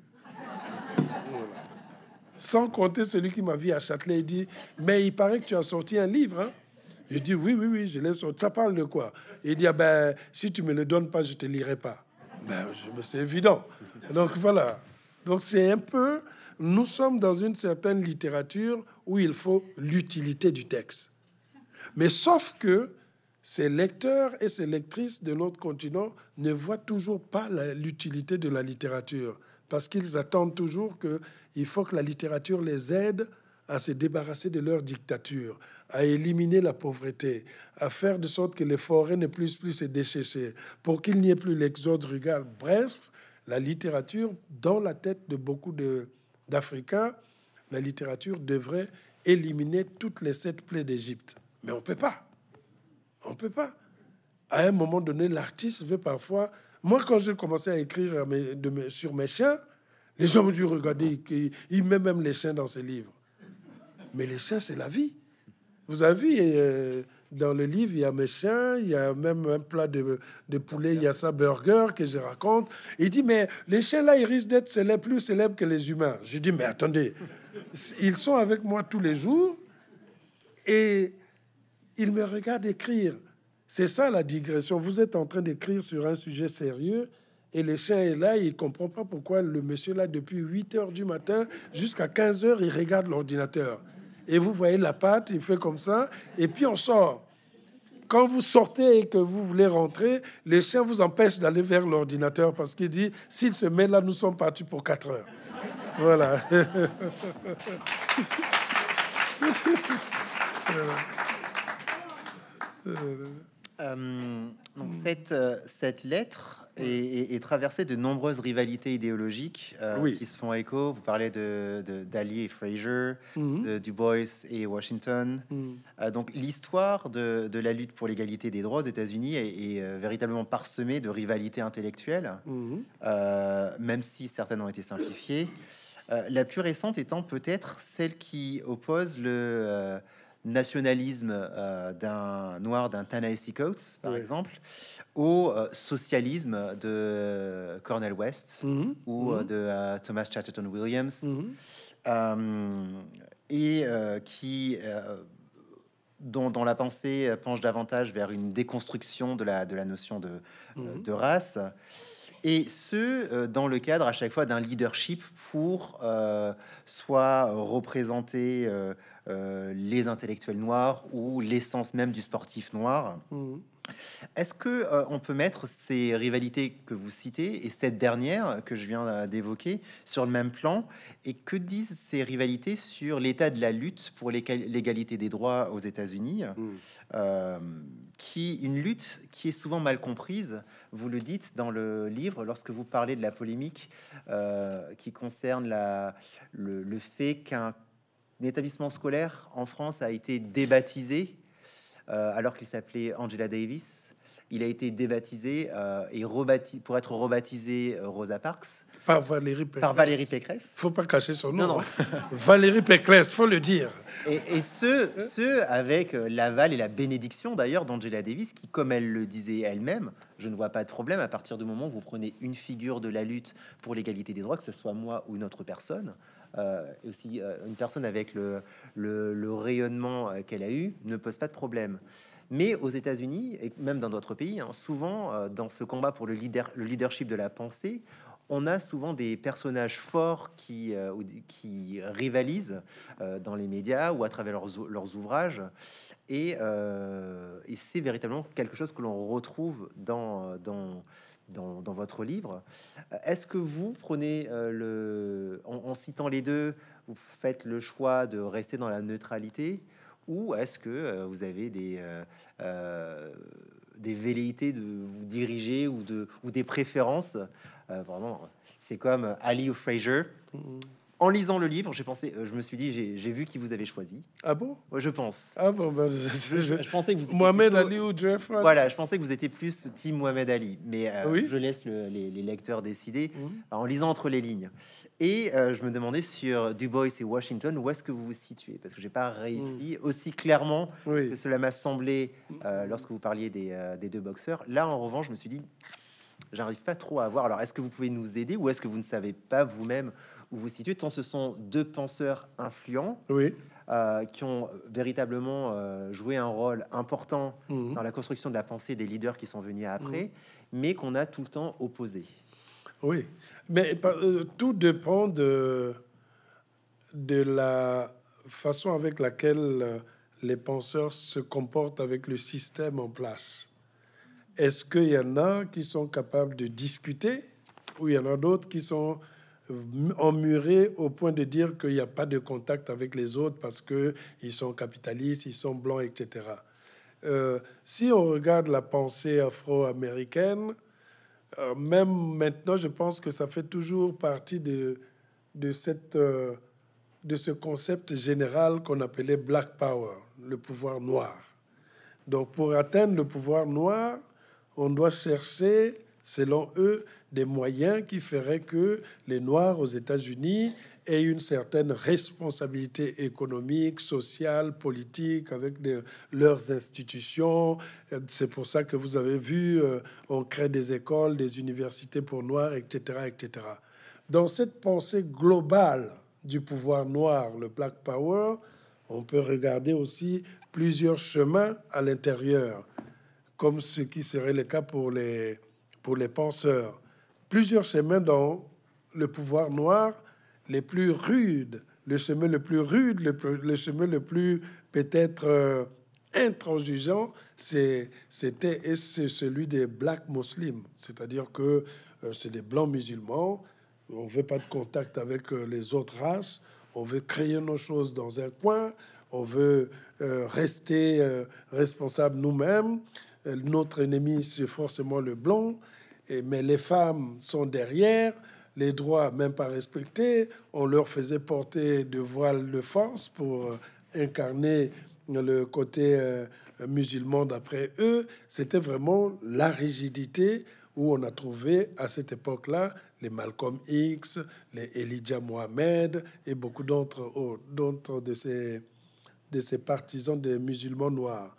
Sans compter celui qui m'a vu à Châtelet, et dit, mais il paraît que tu as sorti un livre. Hein. Je dis oui, oui, oui, je l'ai Ça parle de quoi Il dit ah ben, si tu me le donnes pas, je te lirai pas. Ben, c'est évident. Donc voilà. Donc c'est un peu, nous sommes dans une certaine littérature où il faut l'utilité du texte. Mais sauf que ces lecteurs et ces lectrices de l'autre continent ne voient toujours pas l'utilité de la littérature parce qu'ils attendent toujours qu'il faut que la littérature les aide à se débarrasser de leur dictature, à éliminer la pauvreté, à faire de sorte que les forêts ne puissent plus se déchirer, pour qu'il n'y ait plus l'exode rural. Bref, la littérature, dans la tête de beaucoup d'Africains, la littérature devrait éliminer toutes les sept plaies d'Égypte. Mais on ne peut pas. On ne peut pas. À un moment donné, l'artiste veut parfois... Moi, quand j'ai commencé à écrire sur mes chiens, les gens m'ont dit, regarder, il met même les chiens dans ses livres. Mais les chiens, c'est la vie. Vous avez euh, dans le livre, il y a mes chiens, il y a même un plat de, de poulet, il y a sa burger que je raconte. Il dit, mais les chiens-là, ils risquent d'être célèbres, plus célèbres que les humains. Je dis, mais attendez, ils sont avec moi tous les jours et ils me regardent écrire. C'est ça la digression. Vous êtes en train d'écrire sur un sujet sérieux et le chien est là, il comprend pas pourquoi le monsieur là, depuis 8 heures du matin jusqu'à 15 heures, il regarde l'ordinateur et vous voyez la pâte, il fait comme ça, et puis on sort. Quand vous sortez et que vous voulez rentrer, le chien vous empêche d'aller vers l'ordinateur parce qu'il dit, s'il se met là, nous sommes partis pour 4 heures. voilà. Euh, cette, euh, cette lettre, et, et, traversé de nombreuses rivalités idéologiques euh, oui. qui se font écho. Vous parlez de, d'Ali et Fraser, mhm. de Du Bois et Washington. Mhm. Euh, donc l'histoire de, de, la lutte pour l'égalité des droits aux États-Unis est, euh, véritablement parsemée de rivalités intellectuelles, mhm. même si certaines ont été simplifiées. la plus récente étant peut-être celle qui oppose le nationalisme euh, d'un noir, d'un Tennessee Coates, par exemple, au euh, socialisme de Cornel West mhm. ou euh, mhm. de Thomas Chatterton Williams, mhm. et qui, dont, la pensée penche davantage vers une déconstruction de la, de la notion de race. Et ce, euh, dans le cadre à chaque fois d'un leadership pour euh, soit représenter euh, les intellectuels noirs ou l'essence même du sportif noir. Mmh. Est-ce que euh, on peut mettre ces rivalités que vous citez et cette dernière que je viens euh, d'évoquer sur le même plan Et que disent ces rivalités sur l'état de la lutte pour l'égalité des droits aux États-Unis, mmh. euh, qui une lutte qui est souvent mal comprise Vous le dites dans le livre lorsque vous parlez de la polémique qui concerne le fait qu'un établissement scolaire en France a été débaptisé euh, alors qu'il s'appelait Angela Davis. Il a été débaptisé euh, et rebaptisé pour être rebaptisé euh, Rosa Parks. Par Valérie Pécresse. Par Valérie Faut pas cacher son nom. Hein. Valérie Pécresse, faut le dire. Et, et ce, ce, avec l'aval et la bénédiction d'ailleurs d'Angela Davis, qui, comme elle le disait elle-même, je ne vois pas de problème à partir du moment où vous prenez une figure de la lutte pour l'égalité des droits, que ce soit moi ou une autre personne, euh, et aussi euh, une personne avec le, le, rayonnement euh, qu'elle a eu ne pose pas de problème. Mais aux États-Unis et même dans d'autres pays, hein, souvent dans ce combat pour le, leader, le leadership de la pensée, on a souvent des personnages forts qui, qui rivalisent dans les médias ou à travers leurs, leurs ouvrages. Et, et c'est véritablement quelque chose que l'on retrouve dans, dans dans, votre livre. Euh, est-ce que vous prenez euh, le, en, citant les deux, vous faites le choix de rester dans la neutralité ou est-ce que euh, vous avez des, des velléités de vous diriger ou, de, ou des préférences Vraiment, c'est comme Ali ou Fraser. Mm-hmm en lisant le livre, j'ai pensé, euh, je me suis dit, j'ai vu qui vous avez choisi. Ah bon Je pense. Ah bon, bah, je, pensais que vous Mohamed Ali ou Jeff. Voilà, je pensais que vous étiez plus Team Mohamed Ali, mais euh, je laisse les, lecteurs décider mhm. en lisant entre les lignes. Et euh, je me demandais sur Du Bois et Washington, où est-ce que vous vous situez Parce que j'ai pas réussi mhm. aussi clairement que cela m'a semblé lorsque vous parliez des, des deux boxeurs. Là, en revanche, je me suis dit, j'arrive pas trop à voir. Alors, est-ce que vous pouvez nous aider ou est-ce que vous ne savez pas vous-même où vous situez, tant ce sont deux penseurs influents. Oui. Euh, qui ont véritablement euh, joué un rôle important mhm. dans la construction de la pensée des leaders qui sont venus après, mhm. mais qu'on a tout le temps opposé. Oui, mais euh, tout dépend de, de la façon avec laquelle les penseurs se comportent avec le système en place. Est-ce qu'il y en a qui sont capables de discuter ou il y en a d'autres qui sont emmurés euh, au point de dire qu'il n'y a pas de contact avec les autres parce qu'ils sont capitalistes, ils sont blancs, etc. Euh, si on regarde la pensée afro-américaine, euh, même maintenant, je pense que ça fait toujours partie de, de, cette, de ce concept général qu'on appelait Black Power, le pouvoir noir. Donc pour atteindre le pouvoir noir, on doit chercher selon eux, des moyens qui feraient que les Noirs aux États-Unis aient une certaine responsabilité économique, sociale, politique avec leurs institutions. C'est pour ça que vous avez vu, euh, on crée des écoles, des universités pour Noirs, etc., etc. Dans cette pensée globale du pouvoir noir, le Black Power, on peut regarder aussi plusieurs chemins à l'intérieur, comme ce qui serait le cas pour les, pour les penseurs, plusieurs chemins dans le pouvoir noir, les plus rudes, le chemin le plus rude, le, le le plus peut-être euh, intransigeant, c'était et c'est celui des blacks muslims, c'est-à-dire que euh, c'est des blancs musulmans, on veut pas de contact avec euh, les autres races, on veut créer nos choses dans un coin, on veut euh, rester responsable nous-mêmes, euh, notre ennemi, c'est forcément le blanc, mais les femmes sont derrière, les droits même pas respectés, on leur faisait porter de voiles de force pour euh, incarner le côté euh, musulman d'après eux, c'était vraiment la rigidité où on a trouvé à cette époque-là les Malcolm X, les Elijah Mohamed et beaucoup d'autres oh, d'autres de ces de ces partisans des musulmans noirs.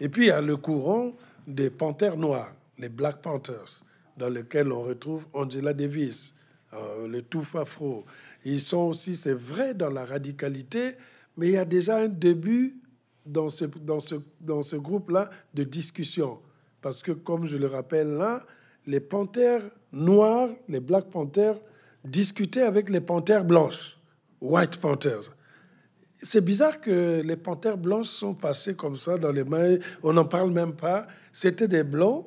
Et puis il y a le courant des Panthères noirs, les Black Panthers, dans lequel on retrouve Angela Davis, euh, le tout Afro. Ils sont aussi, c'est vrai, dans la radicalité, mais il y a déjà un début dans ce, dans ce groupe-là de discussion. Parce que, comme je le rappelle là, les panthères noirs, les Black Panthers, discutaient avec les panthères blanches, White Panthers. C'est bizarre que les panthères blanches sont passées comme ça dans les mains. On n'en parle même pas. C'était des blancs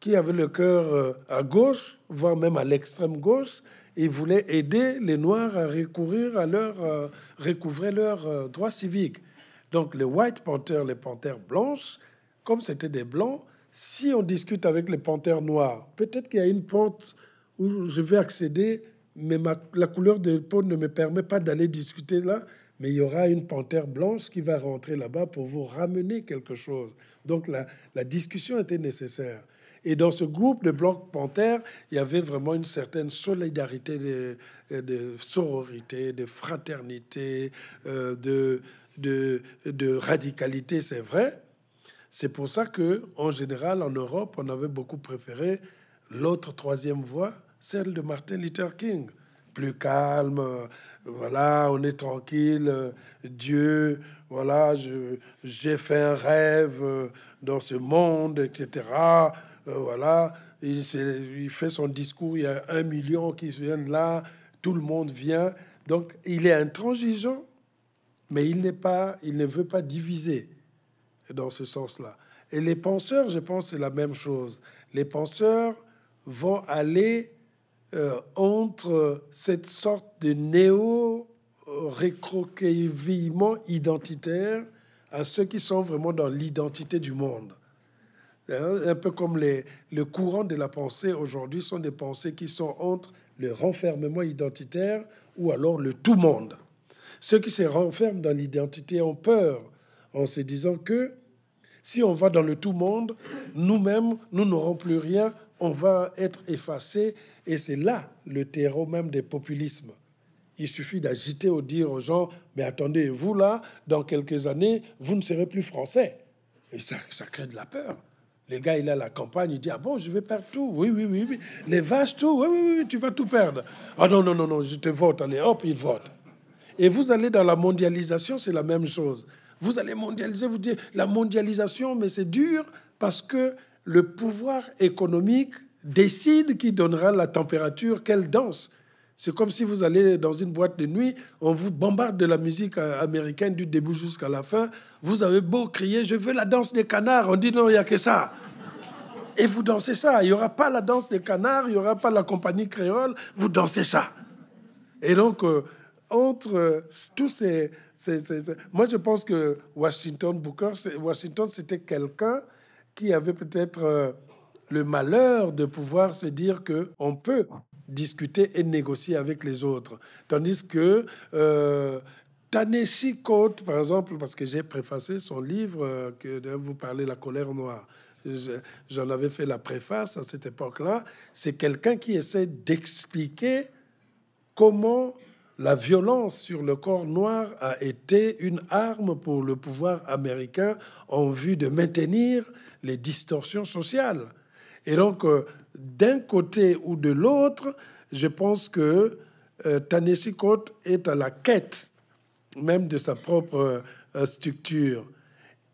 qui avaient le cœur euh, à gauche, voire même à l'extrême gauche. Ils voulaient aider les noirs à recourir à leur euh, recouvrer leurs euh, droits civiques. Donc les White Panthers, les panthères blanches, comme c'était des blancs, si on discute avec les panthères noirs, peut-être qu'il y a une pente où je vais accéder mais la couleur de peau ne me permet pas d'aller discuter là mais il y aura une panthère blanche qui va rentrer là-bas pour vous ramener quelque chose. Donc la, la discussion était nécessaire. Et dans ce groupe de blocs panthères, il y avait vraiment une certaine solidarité, de, sororité, de fraternité, euh, de, de, de, radicalité, c'est vrai. C'est pour ça que, en général, en Europe, on avait beaucoup préféré l'autre troisième voie, celle de Martin Luther King, plus calme, voilà, on est tranquille, euh, Dieu, voilà, j'ai fait un rêve euh, dans ce monde, etc. Euh, voilà, il, il, fait son discours, il y a un million qui viennent là, tout le monde vient. Donc, il est intransigeant, mais il n'est pas, il ne veut pas diviser dans ce sens-là. Et les penseurs, je pense, c'est la même chose. Les penseurs vont aller euh, entre cette sorte de néo-recroquevillement identitaire à ceux qui sont vraiment dans l'identité du monde. Hein, un peu comme les, le courant de la pensée aujourd'hui sont des pensées qui sont entre le renfermement identitaire ou alors le tout monde. Ceux qui se renferment dans l'identité ont peur en se disant que si on va dans le tout monde, nous-mêmes, nous n'aurons plus rien, on va être effacés et c'est là le terreau même des populismes. Il suffit d'agiter ou dire aux gens, mais attendez, vous là, dans quelques années, vous ne serez plus français. Et ça, ça crée de la peur. Les gars, il est à la campagne, il dit Ah bon, je vais perdre tout. Oui, oui, oui, oui. Les vaches, tout. Oui, oui, oui, tu vas tout perdre. Ah non, non, non, non, je te vote. Allez, hop, il vote. Et vous allez dans la mondialisation, c'est la même chose. Vous allez mondialiser, vous dites La mondialisation, mais c'est dur parce que le pouvoir économique décide qui donnera la température, quelle danse. C'est comme si vous allez dans une boîte de nuit, on vous bombarde de la musique euh, américaine du début jusqu'à la fin. Vous avez beau crier, je veux la danse des canards. On dit non, il n'y a que ça. Et vous dansez ça. Il n'y aura pas la danse des canards, il n'y aura pas la compagnie créole. Vous dansez ça. Et donc, euh, entre euh, tous ces, Moi, je pense que Washington Booker, Washington, c'était quelqu'un qui avait peut-être le malheur de pouvoir se dire que on peut discuter et négocier avec les autres. Tandis que euh, par exemple, parce que j'ai préfacé son livre, euh, que vous parlez, La colère noire, j'en avais fait la préface à cette époque-là, c'est quelqu'un qui essaie d'expliquer comment la violence sur le corps noir a été une arme pour le pouvoir américain en vue de maintenir les distorsions sociales. Et donc, euh, d'un côté ou de l'autre, je pense que euh, est à la quête même de sa propre euh, structure.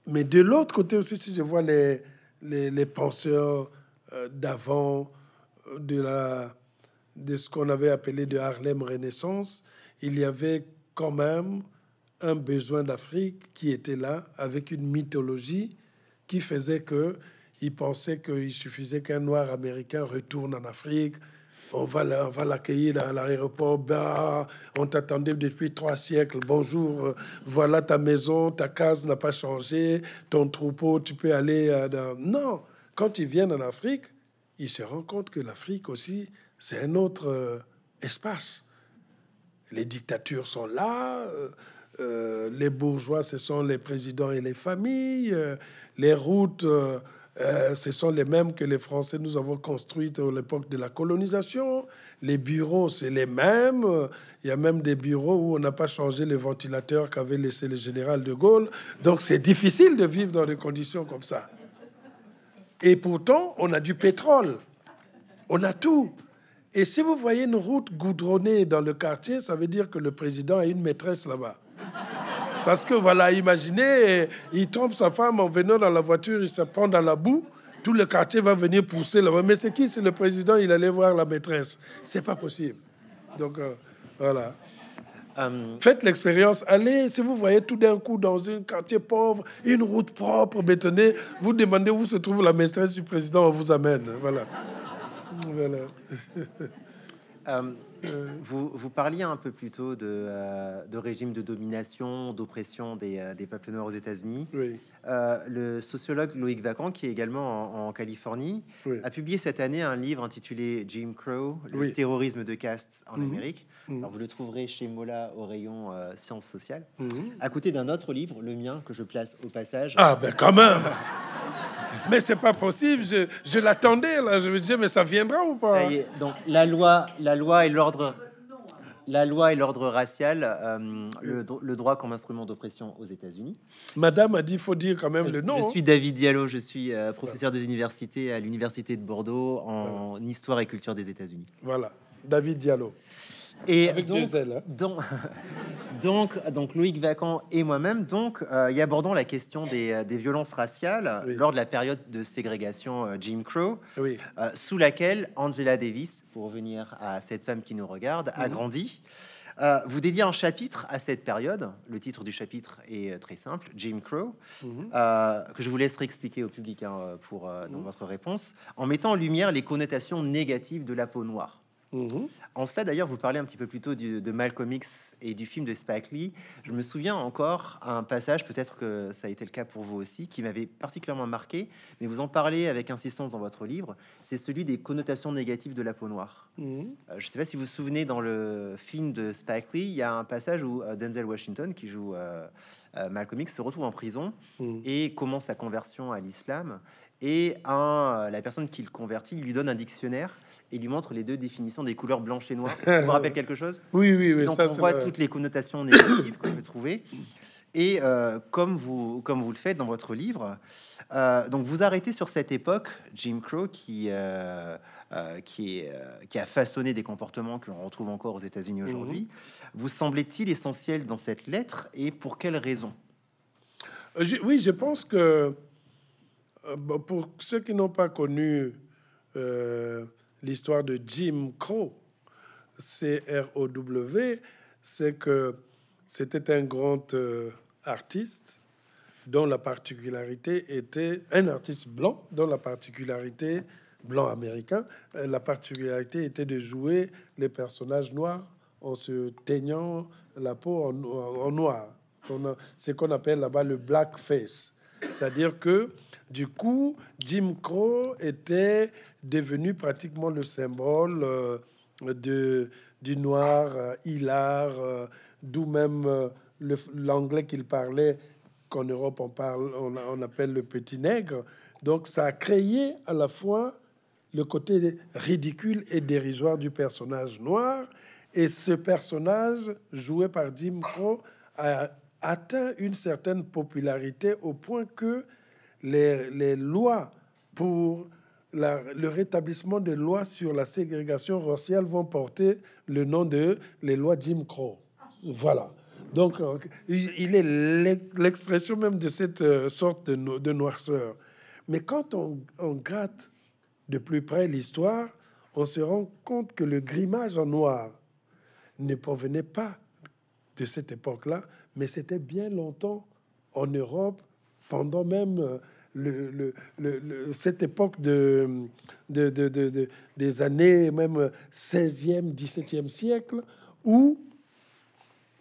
Mais de l'autre côté aussi, si je vois les, les, les penseurs euh, d'avant, de, la, de ce qu'on avait appelé de Harlem Renaissance, il y avait quand même un besoin d'Afrique qui était là, avec une mythologie qui faisait que ils pensaient qu'il suffisait qu'un noir américain retourne en Afrique. On va, l'accueillir à l'aéroport. Bah, on t'attendait depuis trois siècles. Bonjour, euh, voilà ta maison, ta case n'a pas changé, ton troupeau, tu peux aller. Euh, non, quand ils viennent en Afrique, ils se rendent compte que l'Afrique aussi, c'est un autre euh, espace. Les dictatures sont là, les bourgeois, ce sont les présidents et les familles, les routes. Euh, ce sont les mêmes que les Français nous avons construites à l'époque de la colonisation. Les bureaux, c'est les mêmes. Il y a même des bureaux où on n'a pas changé les ventilateurs qu'avait laissé le général de Gaulle. Donc c'est difficile de vivre dans des conditions comme ça. Et pourtant, on a du pétrole. On a tout. Et si vous voyez une route goudronnée dans le quartier, ça veut dire que le président a une maîtresse là-bas. Parce que voilà, imaginez, il trompe sa femme en venant dans la voiture, il se prend dans la boue, tout le quartier va venir pousser là Mais c'est qui C'est le président, il allait voir la maîtresse. C'est pas possible. Donc euh, voilà. Euh, Faites l'expérience. Allez, si vous voyez tout d'un coup dans un quartier pauvre, une route propre, bétonnée, vous demandez où se trouve la maîtresse du président, on vous amène. Voilà. voilà. Euh, euh, vous, vous, parliez un peu plus tôt de, euh, de régime de domination, d'oppression des, euh, des, peuples noirs aux États-Unis. Oui. Euh, le sociologue Loïc Vacan, qui est également en, Californie, a publié cette année un livre intitulé Jim Crow, le terrorisme de caste en mhm. Amérique. Mhm. vous le trouverez chez Mola au rayon euh, sciences sociales, mhm. à côté d'un autre livre, le mien, que je place au passage. Ah ben quand même Mais c'est pas possible, je, je l'attendais là, je me disais, mais ça viendra ou pas ça y est. donc la loi, la loi et l'ordre la loi et l'ordre racial, euh, le, droit comme instrument d'oppression aux États-Unis. Madame a dit, faut dire quand même euh, le nom. Je hein. suis David Diallo, je suis euh, professeur des universités à l'université de Bordeaux en histoire et culture des États-Unis. Voilà, David Diallo. Et donc, hein. Donc, donc, Loïc Vacan et moi-même, donc, euh, y abordons la question des, euh, des violences raciales lors de la période de ségrégation euh, Jim Crow, sous laquelle Angela Davis, pour revenir à cette femme qui nous regarde, a mhm. grandi. vous dédiez un chapitre à cette période. Le titre du chapitre est très simple, Jim Crow, mhm. que je vous laisserai expliquer au public hein, pour, dans mhm. votre réponse, en mettant en lumière les connotations négatives de la peau noire. Mm-hmm. En cela, d'ailleurs, vous parlez un petit peu plus tôt de Malcolm X et du film de Spike Lee. Je me souviens encore un passage, peut-être que ça a été le cas pour vous aussi, qui m'avait particulièrement marqué, mais vous en parlez avec insistance dans votre livre. C'est celui des connotations négatives de la peau noire. Mm-hmm. Euh, je ne sais pas si vous vous souvenez, dans le film de Spike Lee, il y a un passage où euh, Denzel Washington, qui joue malcomix euh, Malcolm X, se retrouve en prison mm-hmm. et commence sa conversion à l'islam et un, euh, la personne qui le convertit lui donne un dictionnaire et lui montre les deux définitions des couleurs blanche et noire. Ça vous rappelle quelque chose Oui, oui, oui. on voit toutes les connotations négatives qu'on peut trouver. Et euh, comme, vous, comme vous le faites dans votre livre, euh, donc vous arrêtez sur cette époque, Jim Crow, qui, qui, est, qui, a façonné des comportements que l'on retrouve encore aux États-Unis aujourd'hui. Mhm. Vous semblait-il essentiel dans cette lettre et pour quelles raisons Oui, je pense que euh, pour ceux qui n'ont pas connu euh, l'histoire de Jim Crow, C-R-O-W, c'est que c'était un grand euh, artiste dont la particularité était un artiste blanc dont la particularité blanc américain, la particularité était de jouer les personnages noirs en se teignant la peau en, en noir. C'est qu'on appelle là-bas le blackface. C'est-à-dire que du coup, Jim Crow était devenu pratiquement le symbole euh, de, du noir euh, hilar, euh, d'où même l'anglais qu'il parlait, qu'en Europe on, parle, on, appelle le petit nègre. Donc ça a créé à la fois le côté ridicule et dérisoire du personnage noir, et ce personnage joué par Jim Crow a atteint une certaine popularité au point que les, les lois pour le rétablissement des lois sur la ségrégation raciale vont porter le nom de les lois Jim Crow. Voilà. Donc, euh, il est l'expression même de cette euh, sorte de, de noirceur. Mais quand on, on gratte de plus près l'histoire, on se rend compte que le grimage en noir ne provenait pas de cette époque-là, mais c'était bien longtemps en Europe pendant même euh, le, cette époque de, des années même 16e, 17e siècle, où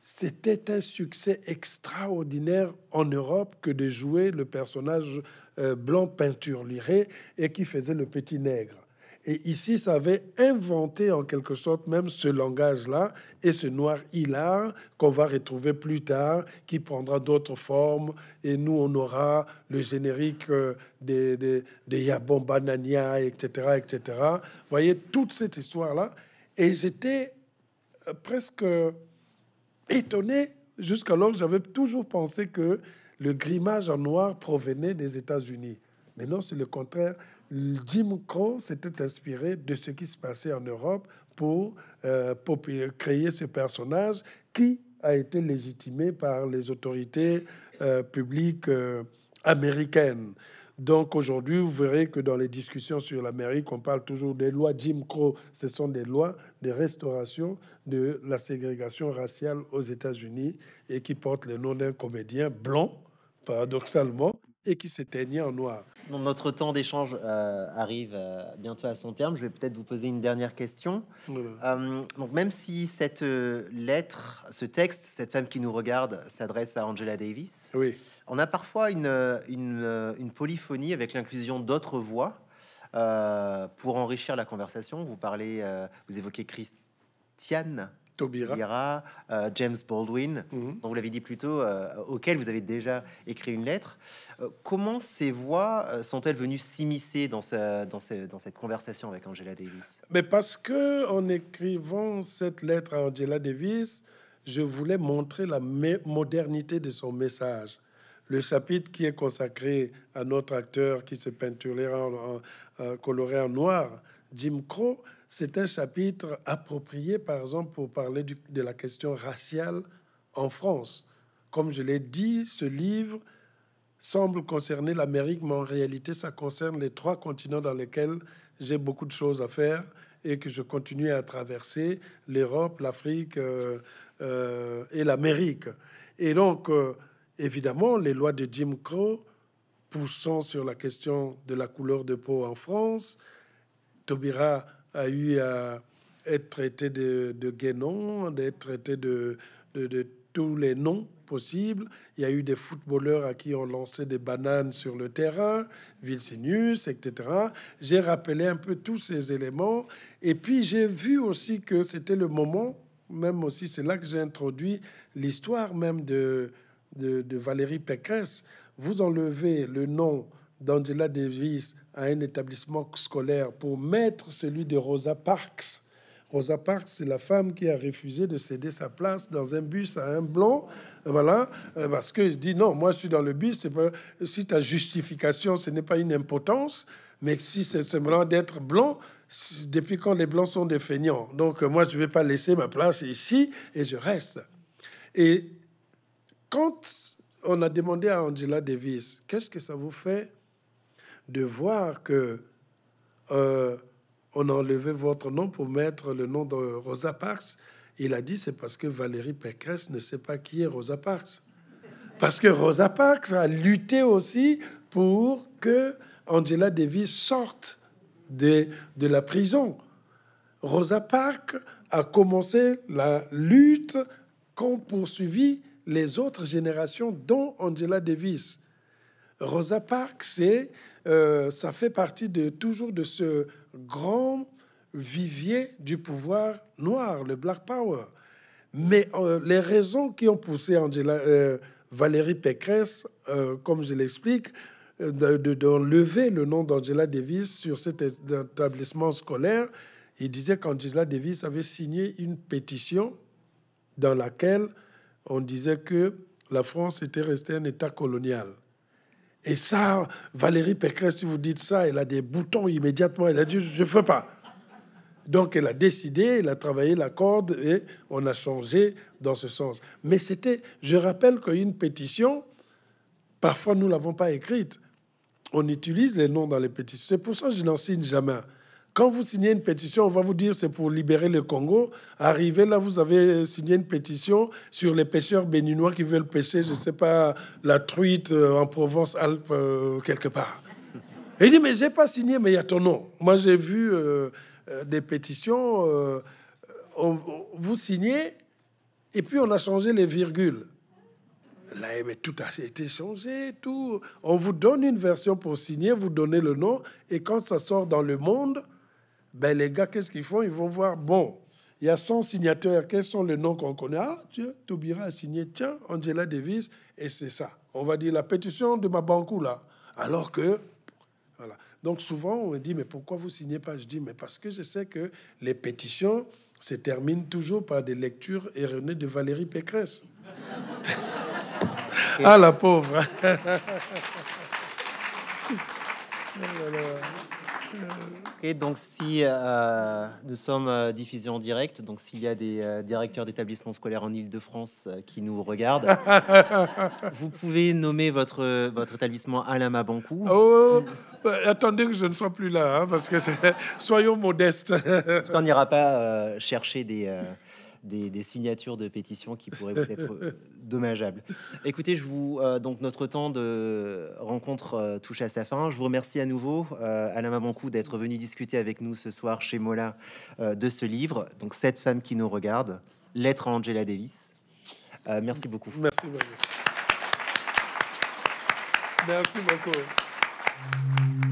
c'était un succès extraordinaire en Europe que de jouer le personnage euh, blanc peinture lirée et qui faisait le petit nègre. Et ici, ça avait inventé en quelque sorte même ce langage-là et ce noir hilar qu'on va retrouver plus tard, qui prendra d'autres formes. Et nous, on aura le générique euh, des, des, des etc., etc. Vous voyez, toute cette histoire-là. Et j'étais euh, presque étonné. Jusqu'alors, j'avais toujours pensé que le grimage en noir provenait des États-Unis. Mais non, c'est le contraire. Jim Crow s'était inspiré de ce qui se passait en Europe pour, euh, créer ce personnage qui a été légitimé par les autorités euh, publiques euh, américaines. Donc aujourd'hui, vous verrez que dans les discussions sur l'Amérique, on parle toujours des lois Jim Crow. Ce sont des lois de restauration de la ségrégation raciale aux États-Unis et qui portent le nom d'un comédien blanc, paradoxalement, et qui s'éteignait en noir. Notre temps d'échange euh, arrive euh, bientôt à son terme. Je vais peut-être vous poser une dernière question. Euh, donc, même si cette lettre, ce texte, cette femme qui nous regarde s'adresse à Angela Davis, oui. on a parfois une, une, une polyphonie avec l'inclusion d'autres voix pour enrichir la conversation. Vous parlez, vous évoquez Christiane Tobira, euh, James Baldwin, mhm. dont vous l'avez dit plus tôt, euh, auquel vous avez déjà écrit une lettre. Euh, comment ces voix sont-elles venues s'immiscer dans, cette conversation avec Angela Davis Mais parce que en écrivant cette lettre à Angela Davis, je voulais montrer la modernité de son message. Le chapitre qui est consacré à notre acteur qui se peinturait en, en coloré en noir, Jim Crow, c'est un chapitre approprié, par exemple, pour parler de la question raciale en France. Comme je l'ai dit, ce livre semble concerner l'Amérique, mais en réalité, ça concerne les trois continents dans lesquels j'ai beaucoup de choses à faire et que je continue à traverser, l'Europe, l'Afrique euh, euh, et l'Amérique. Et donc, euh, évidemment, les lois de Jim Crow poussant sur la question de la couleur de peau en France, Taubira a eu à être traité de, de Guénon, d'être traité de, de, tous les noms possibles. Il y a eu des footballeurs à qui on lançait des bananes sur le terrain, Vilsinus, etc. J'ai rappelé un peu tous ces éléments. Et puis j'ai vu aussi que c'était le moment, même aussi c'est là que j'ai introduit l'histoire même de, de, de Valérie Pécresse. Vous enlevez le nom d'Angela Davis à un établissement scolaire pour mettre celui de Rosa Parks. Rosa Parks, c'est la femme qui a refusé de céder sa place dans un bus à un blanc, voilà, euh, parce qu'elle se dit non, moi je suis dans le bus, pas, si ta justification, ce n'est pas une impotence, mais si c'est semblant d'être blanc, depuis quand les blancs sont des feignants, donc euh, moi je ne vais pas laisser ma place ici et je reste. Et quand on a demandé à Angela Davis, qu'est-ce que ça vous fait de voir que euh, on a enlevé votre nom pour mettre le nom de Rosa Parks. Il a dit c'est parce que Valérie Pécresse ne sait pas qui est Rosa Parks. Parce que Rosa Parks a lutté aussi pour que Angela Davis sorte de, de la prison. Rosa Parks a commencé la lutte qu'ont poursuivi les autres générations, dont Angela Davis. Rosa Parks, c'est euh, ça fait partie de toujours de ce grand vivier du pouvoir noir, le Black Power. Mais euh, les raisons qui ont poussé euh, Valérie Pécresse, comme je l'explique, d'enlever de, de, le nom d'Angela Davis sur cet établissement scolaire, il disait qu'Angela Davis avait signé une pétition dans laquelle on disait que la France était restée un État colonial. Et ça, Valérie Pécresse, si vous dites ça, elle a des boutons immédiatement. Elle a dit Je ne veux pas. Donc elle a décidé, elle a travaillé la corde et on a changé dans ce sens. Mais c'était, je rappelle qu'une pétition, parfois nous ne l'avons pas écrite. On utilise les noms dans les pétitions. C'est pour ça que je n'en signe jamais. Quand vous signez une pétition, on va vous dire c'est pour libérer le Congo. arrivé là, vous avez signé une pétition sur les pêcheurs béninois qui veulent pêcher, je ne sais pas, la truite euh, en Provence-Alpes, euh, quelque part. Et il dit, mais je n'ai pas signé, mais il y a ton nom. Moi, j'ai vu euh, des pétitions, vous signez, et puis on a changé les virgules. Là, mais eh tout a été changé, tout. On vous donne une version pour signer, vous donnez le nom, et quand ça sort dans le monde, ben les gars, qu'est-ce qu'ils font Ils vont voir, bon, il y a 100 signataires, quels sont les noms qu'on connaît Ah, tu Taubira a signé, tiens, Angela Davis, et c'est ça. On va dire la pétition de Mabankou, là. Alors que, voilà. Donc souvent, on me dit, mais pourquoi vous signez pas Je dis, mais parce que je sais que les pétitions se terminent toujours par des lectures erronées de Valérie Pécresse. ah, la pauvre oh donc, si euh, nous sommes euh, diffusés en direct, donc s'il y a des euh, directeurs d'établissements scolaires en île de france qui nous regardent, vous pouvez nommer votre, votre établissement Alain Mabankou. Oh, attendez que je ne sois plus là, hein, parce que soyons modestes. on n'ira pas chercher des des, signatures de pétitions qui pourraient être euh, dommageables. Écoutez, je vous euh, donc notre temps de rencontre euh, touche à sa fin. Je vous remercie à nouveau, Alain Mabancou, d'être venu discuter avec nous ce soir chez Mola de ce livre, donc Cette femme qui nous regarde, Lettre à Angela Davis. merci beaucoup. Merci beaucoup. Merci beaucoup.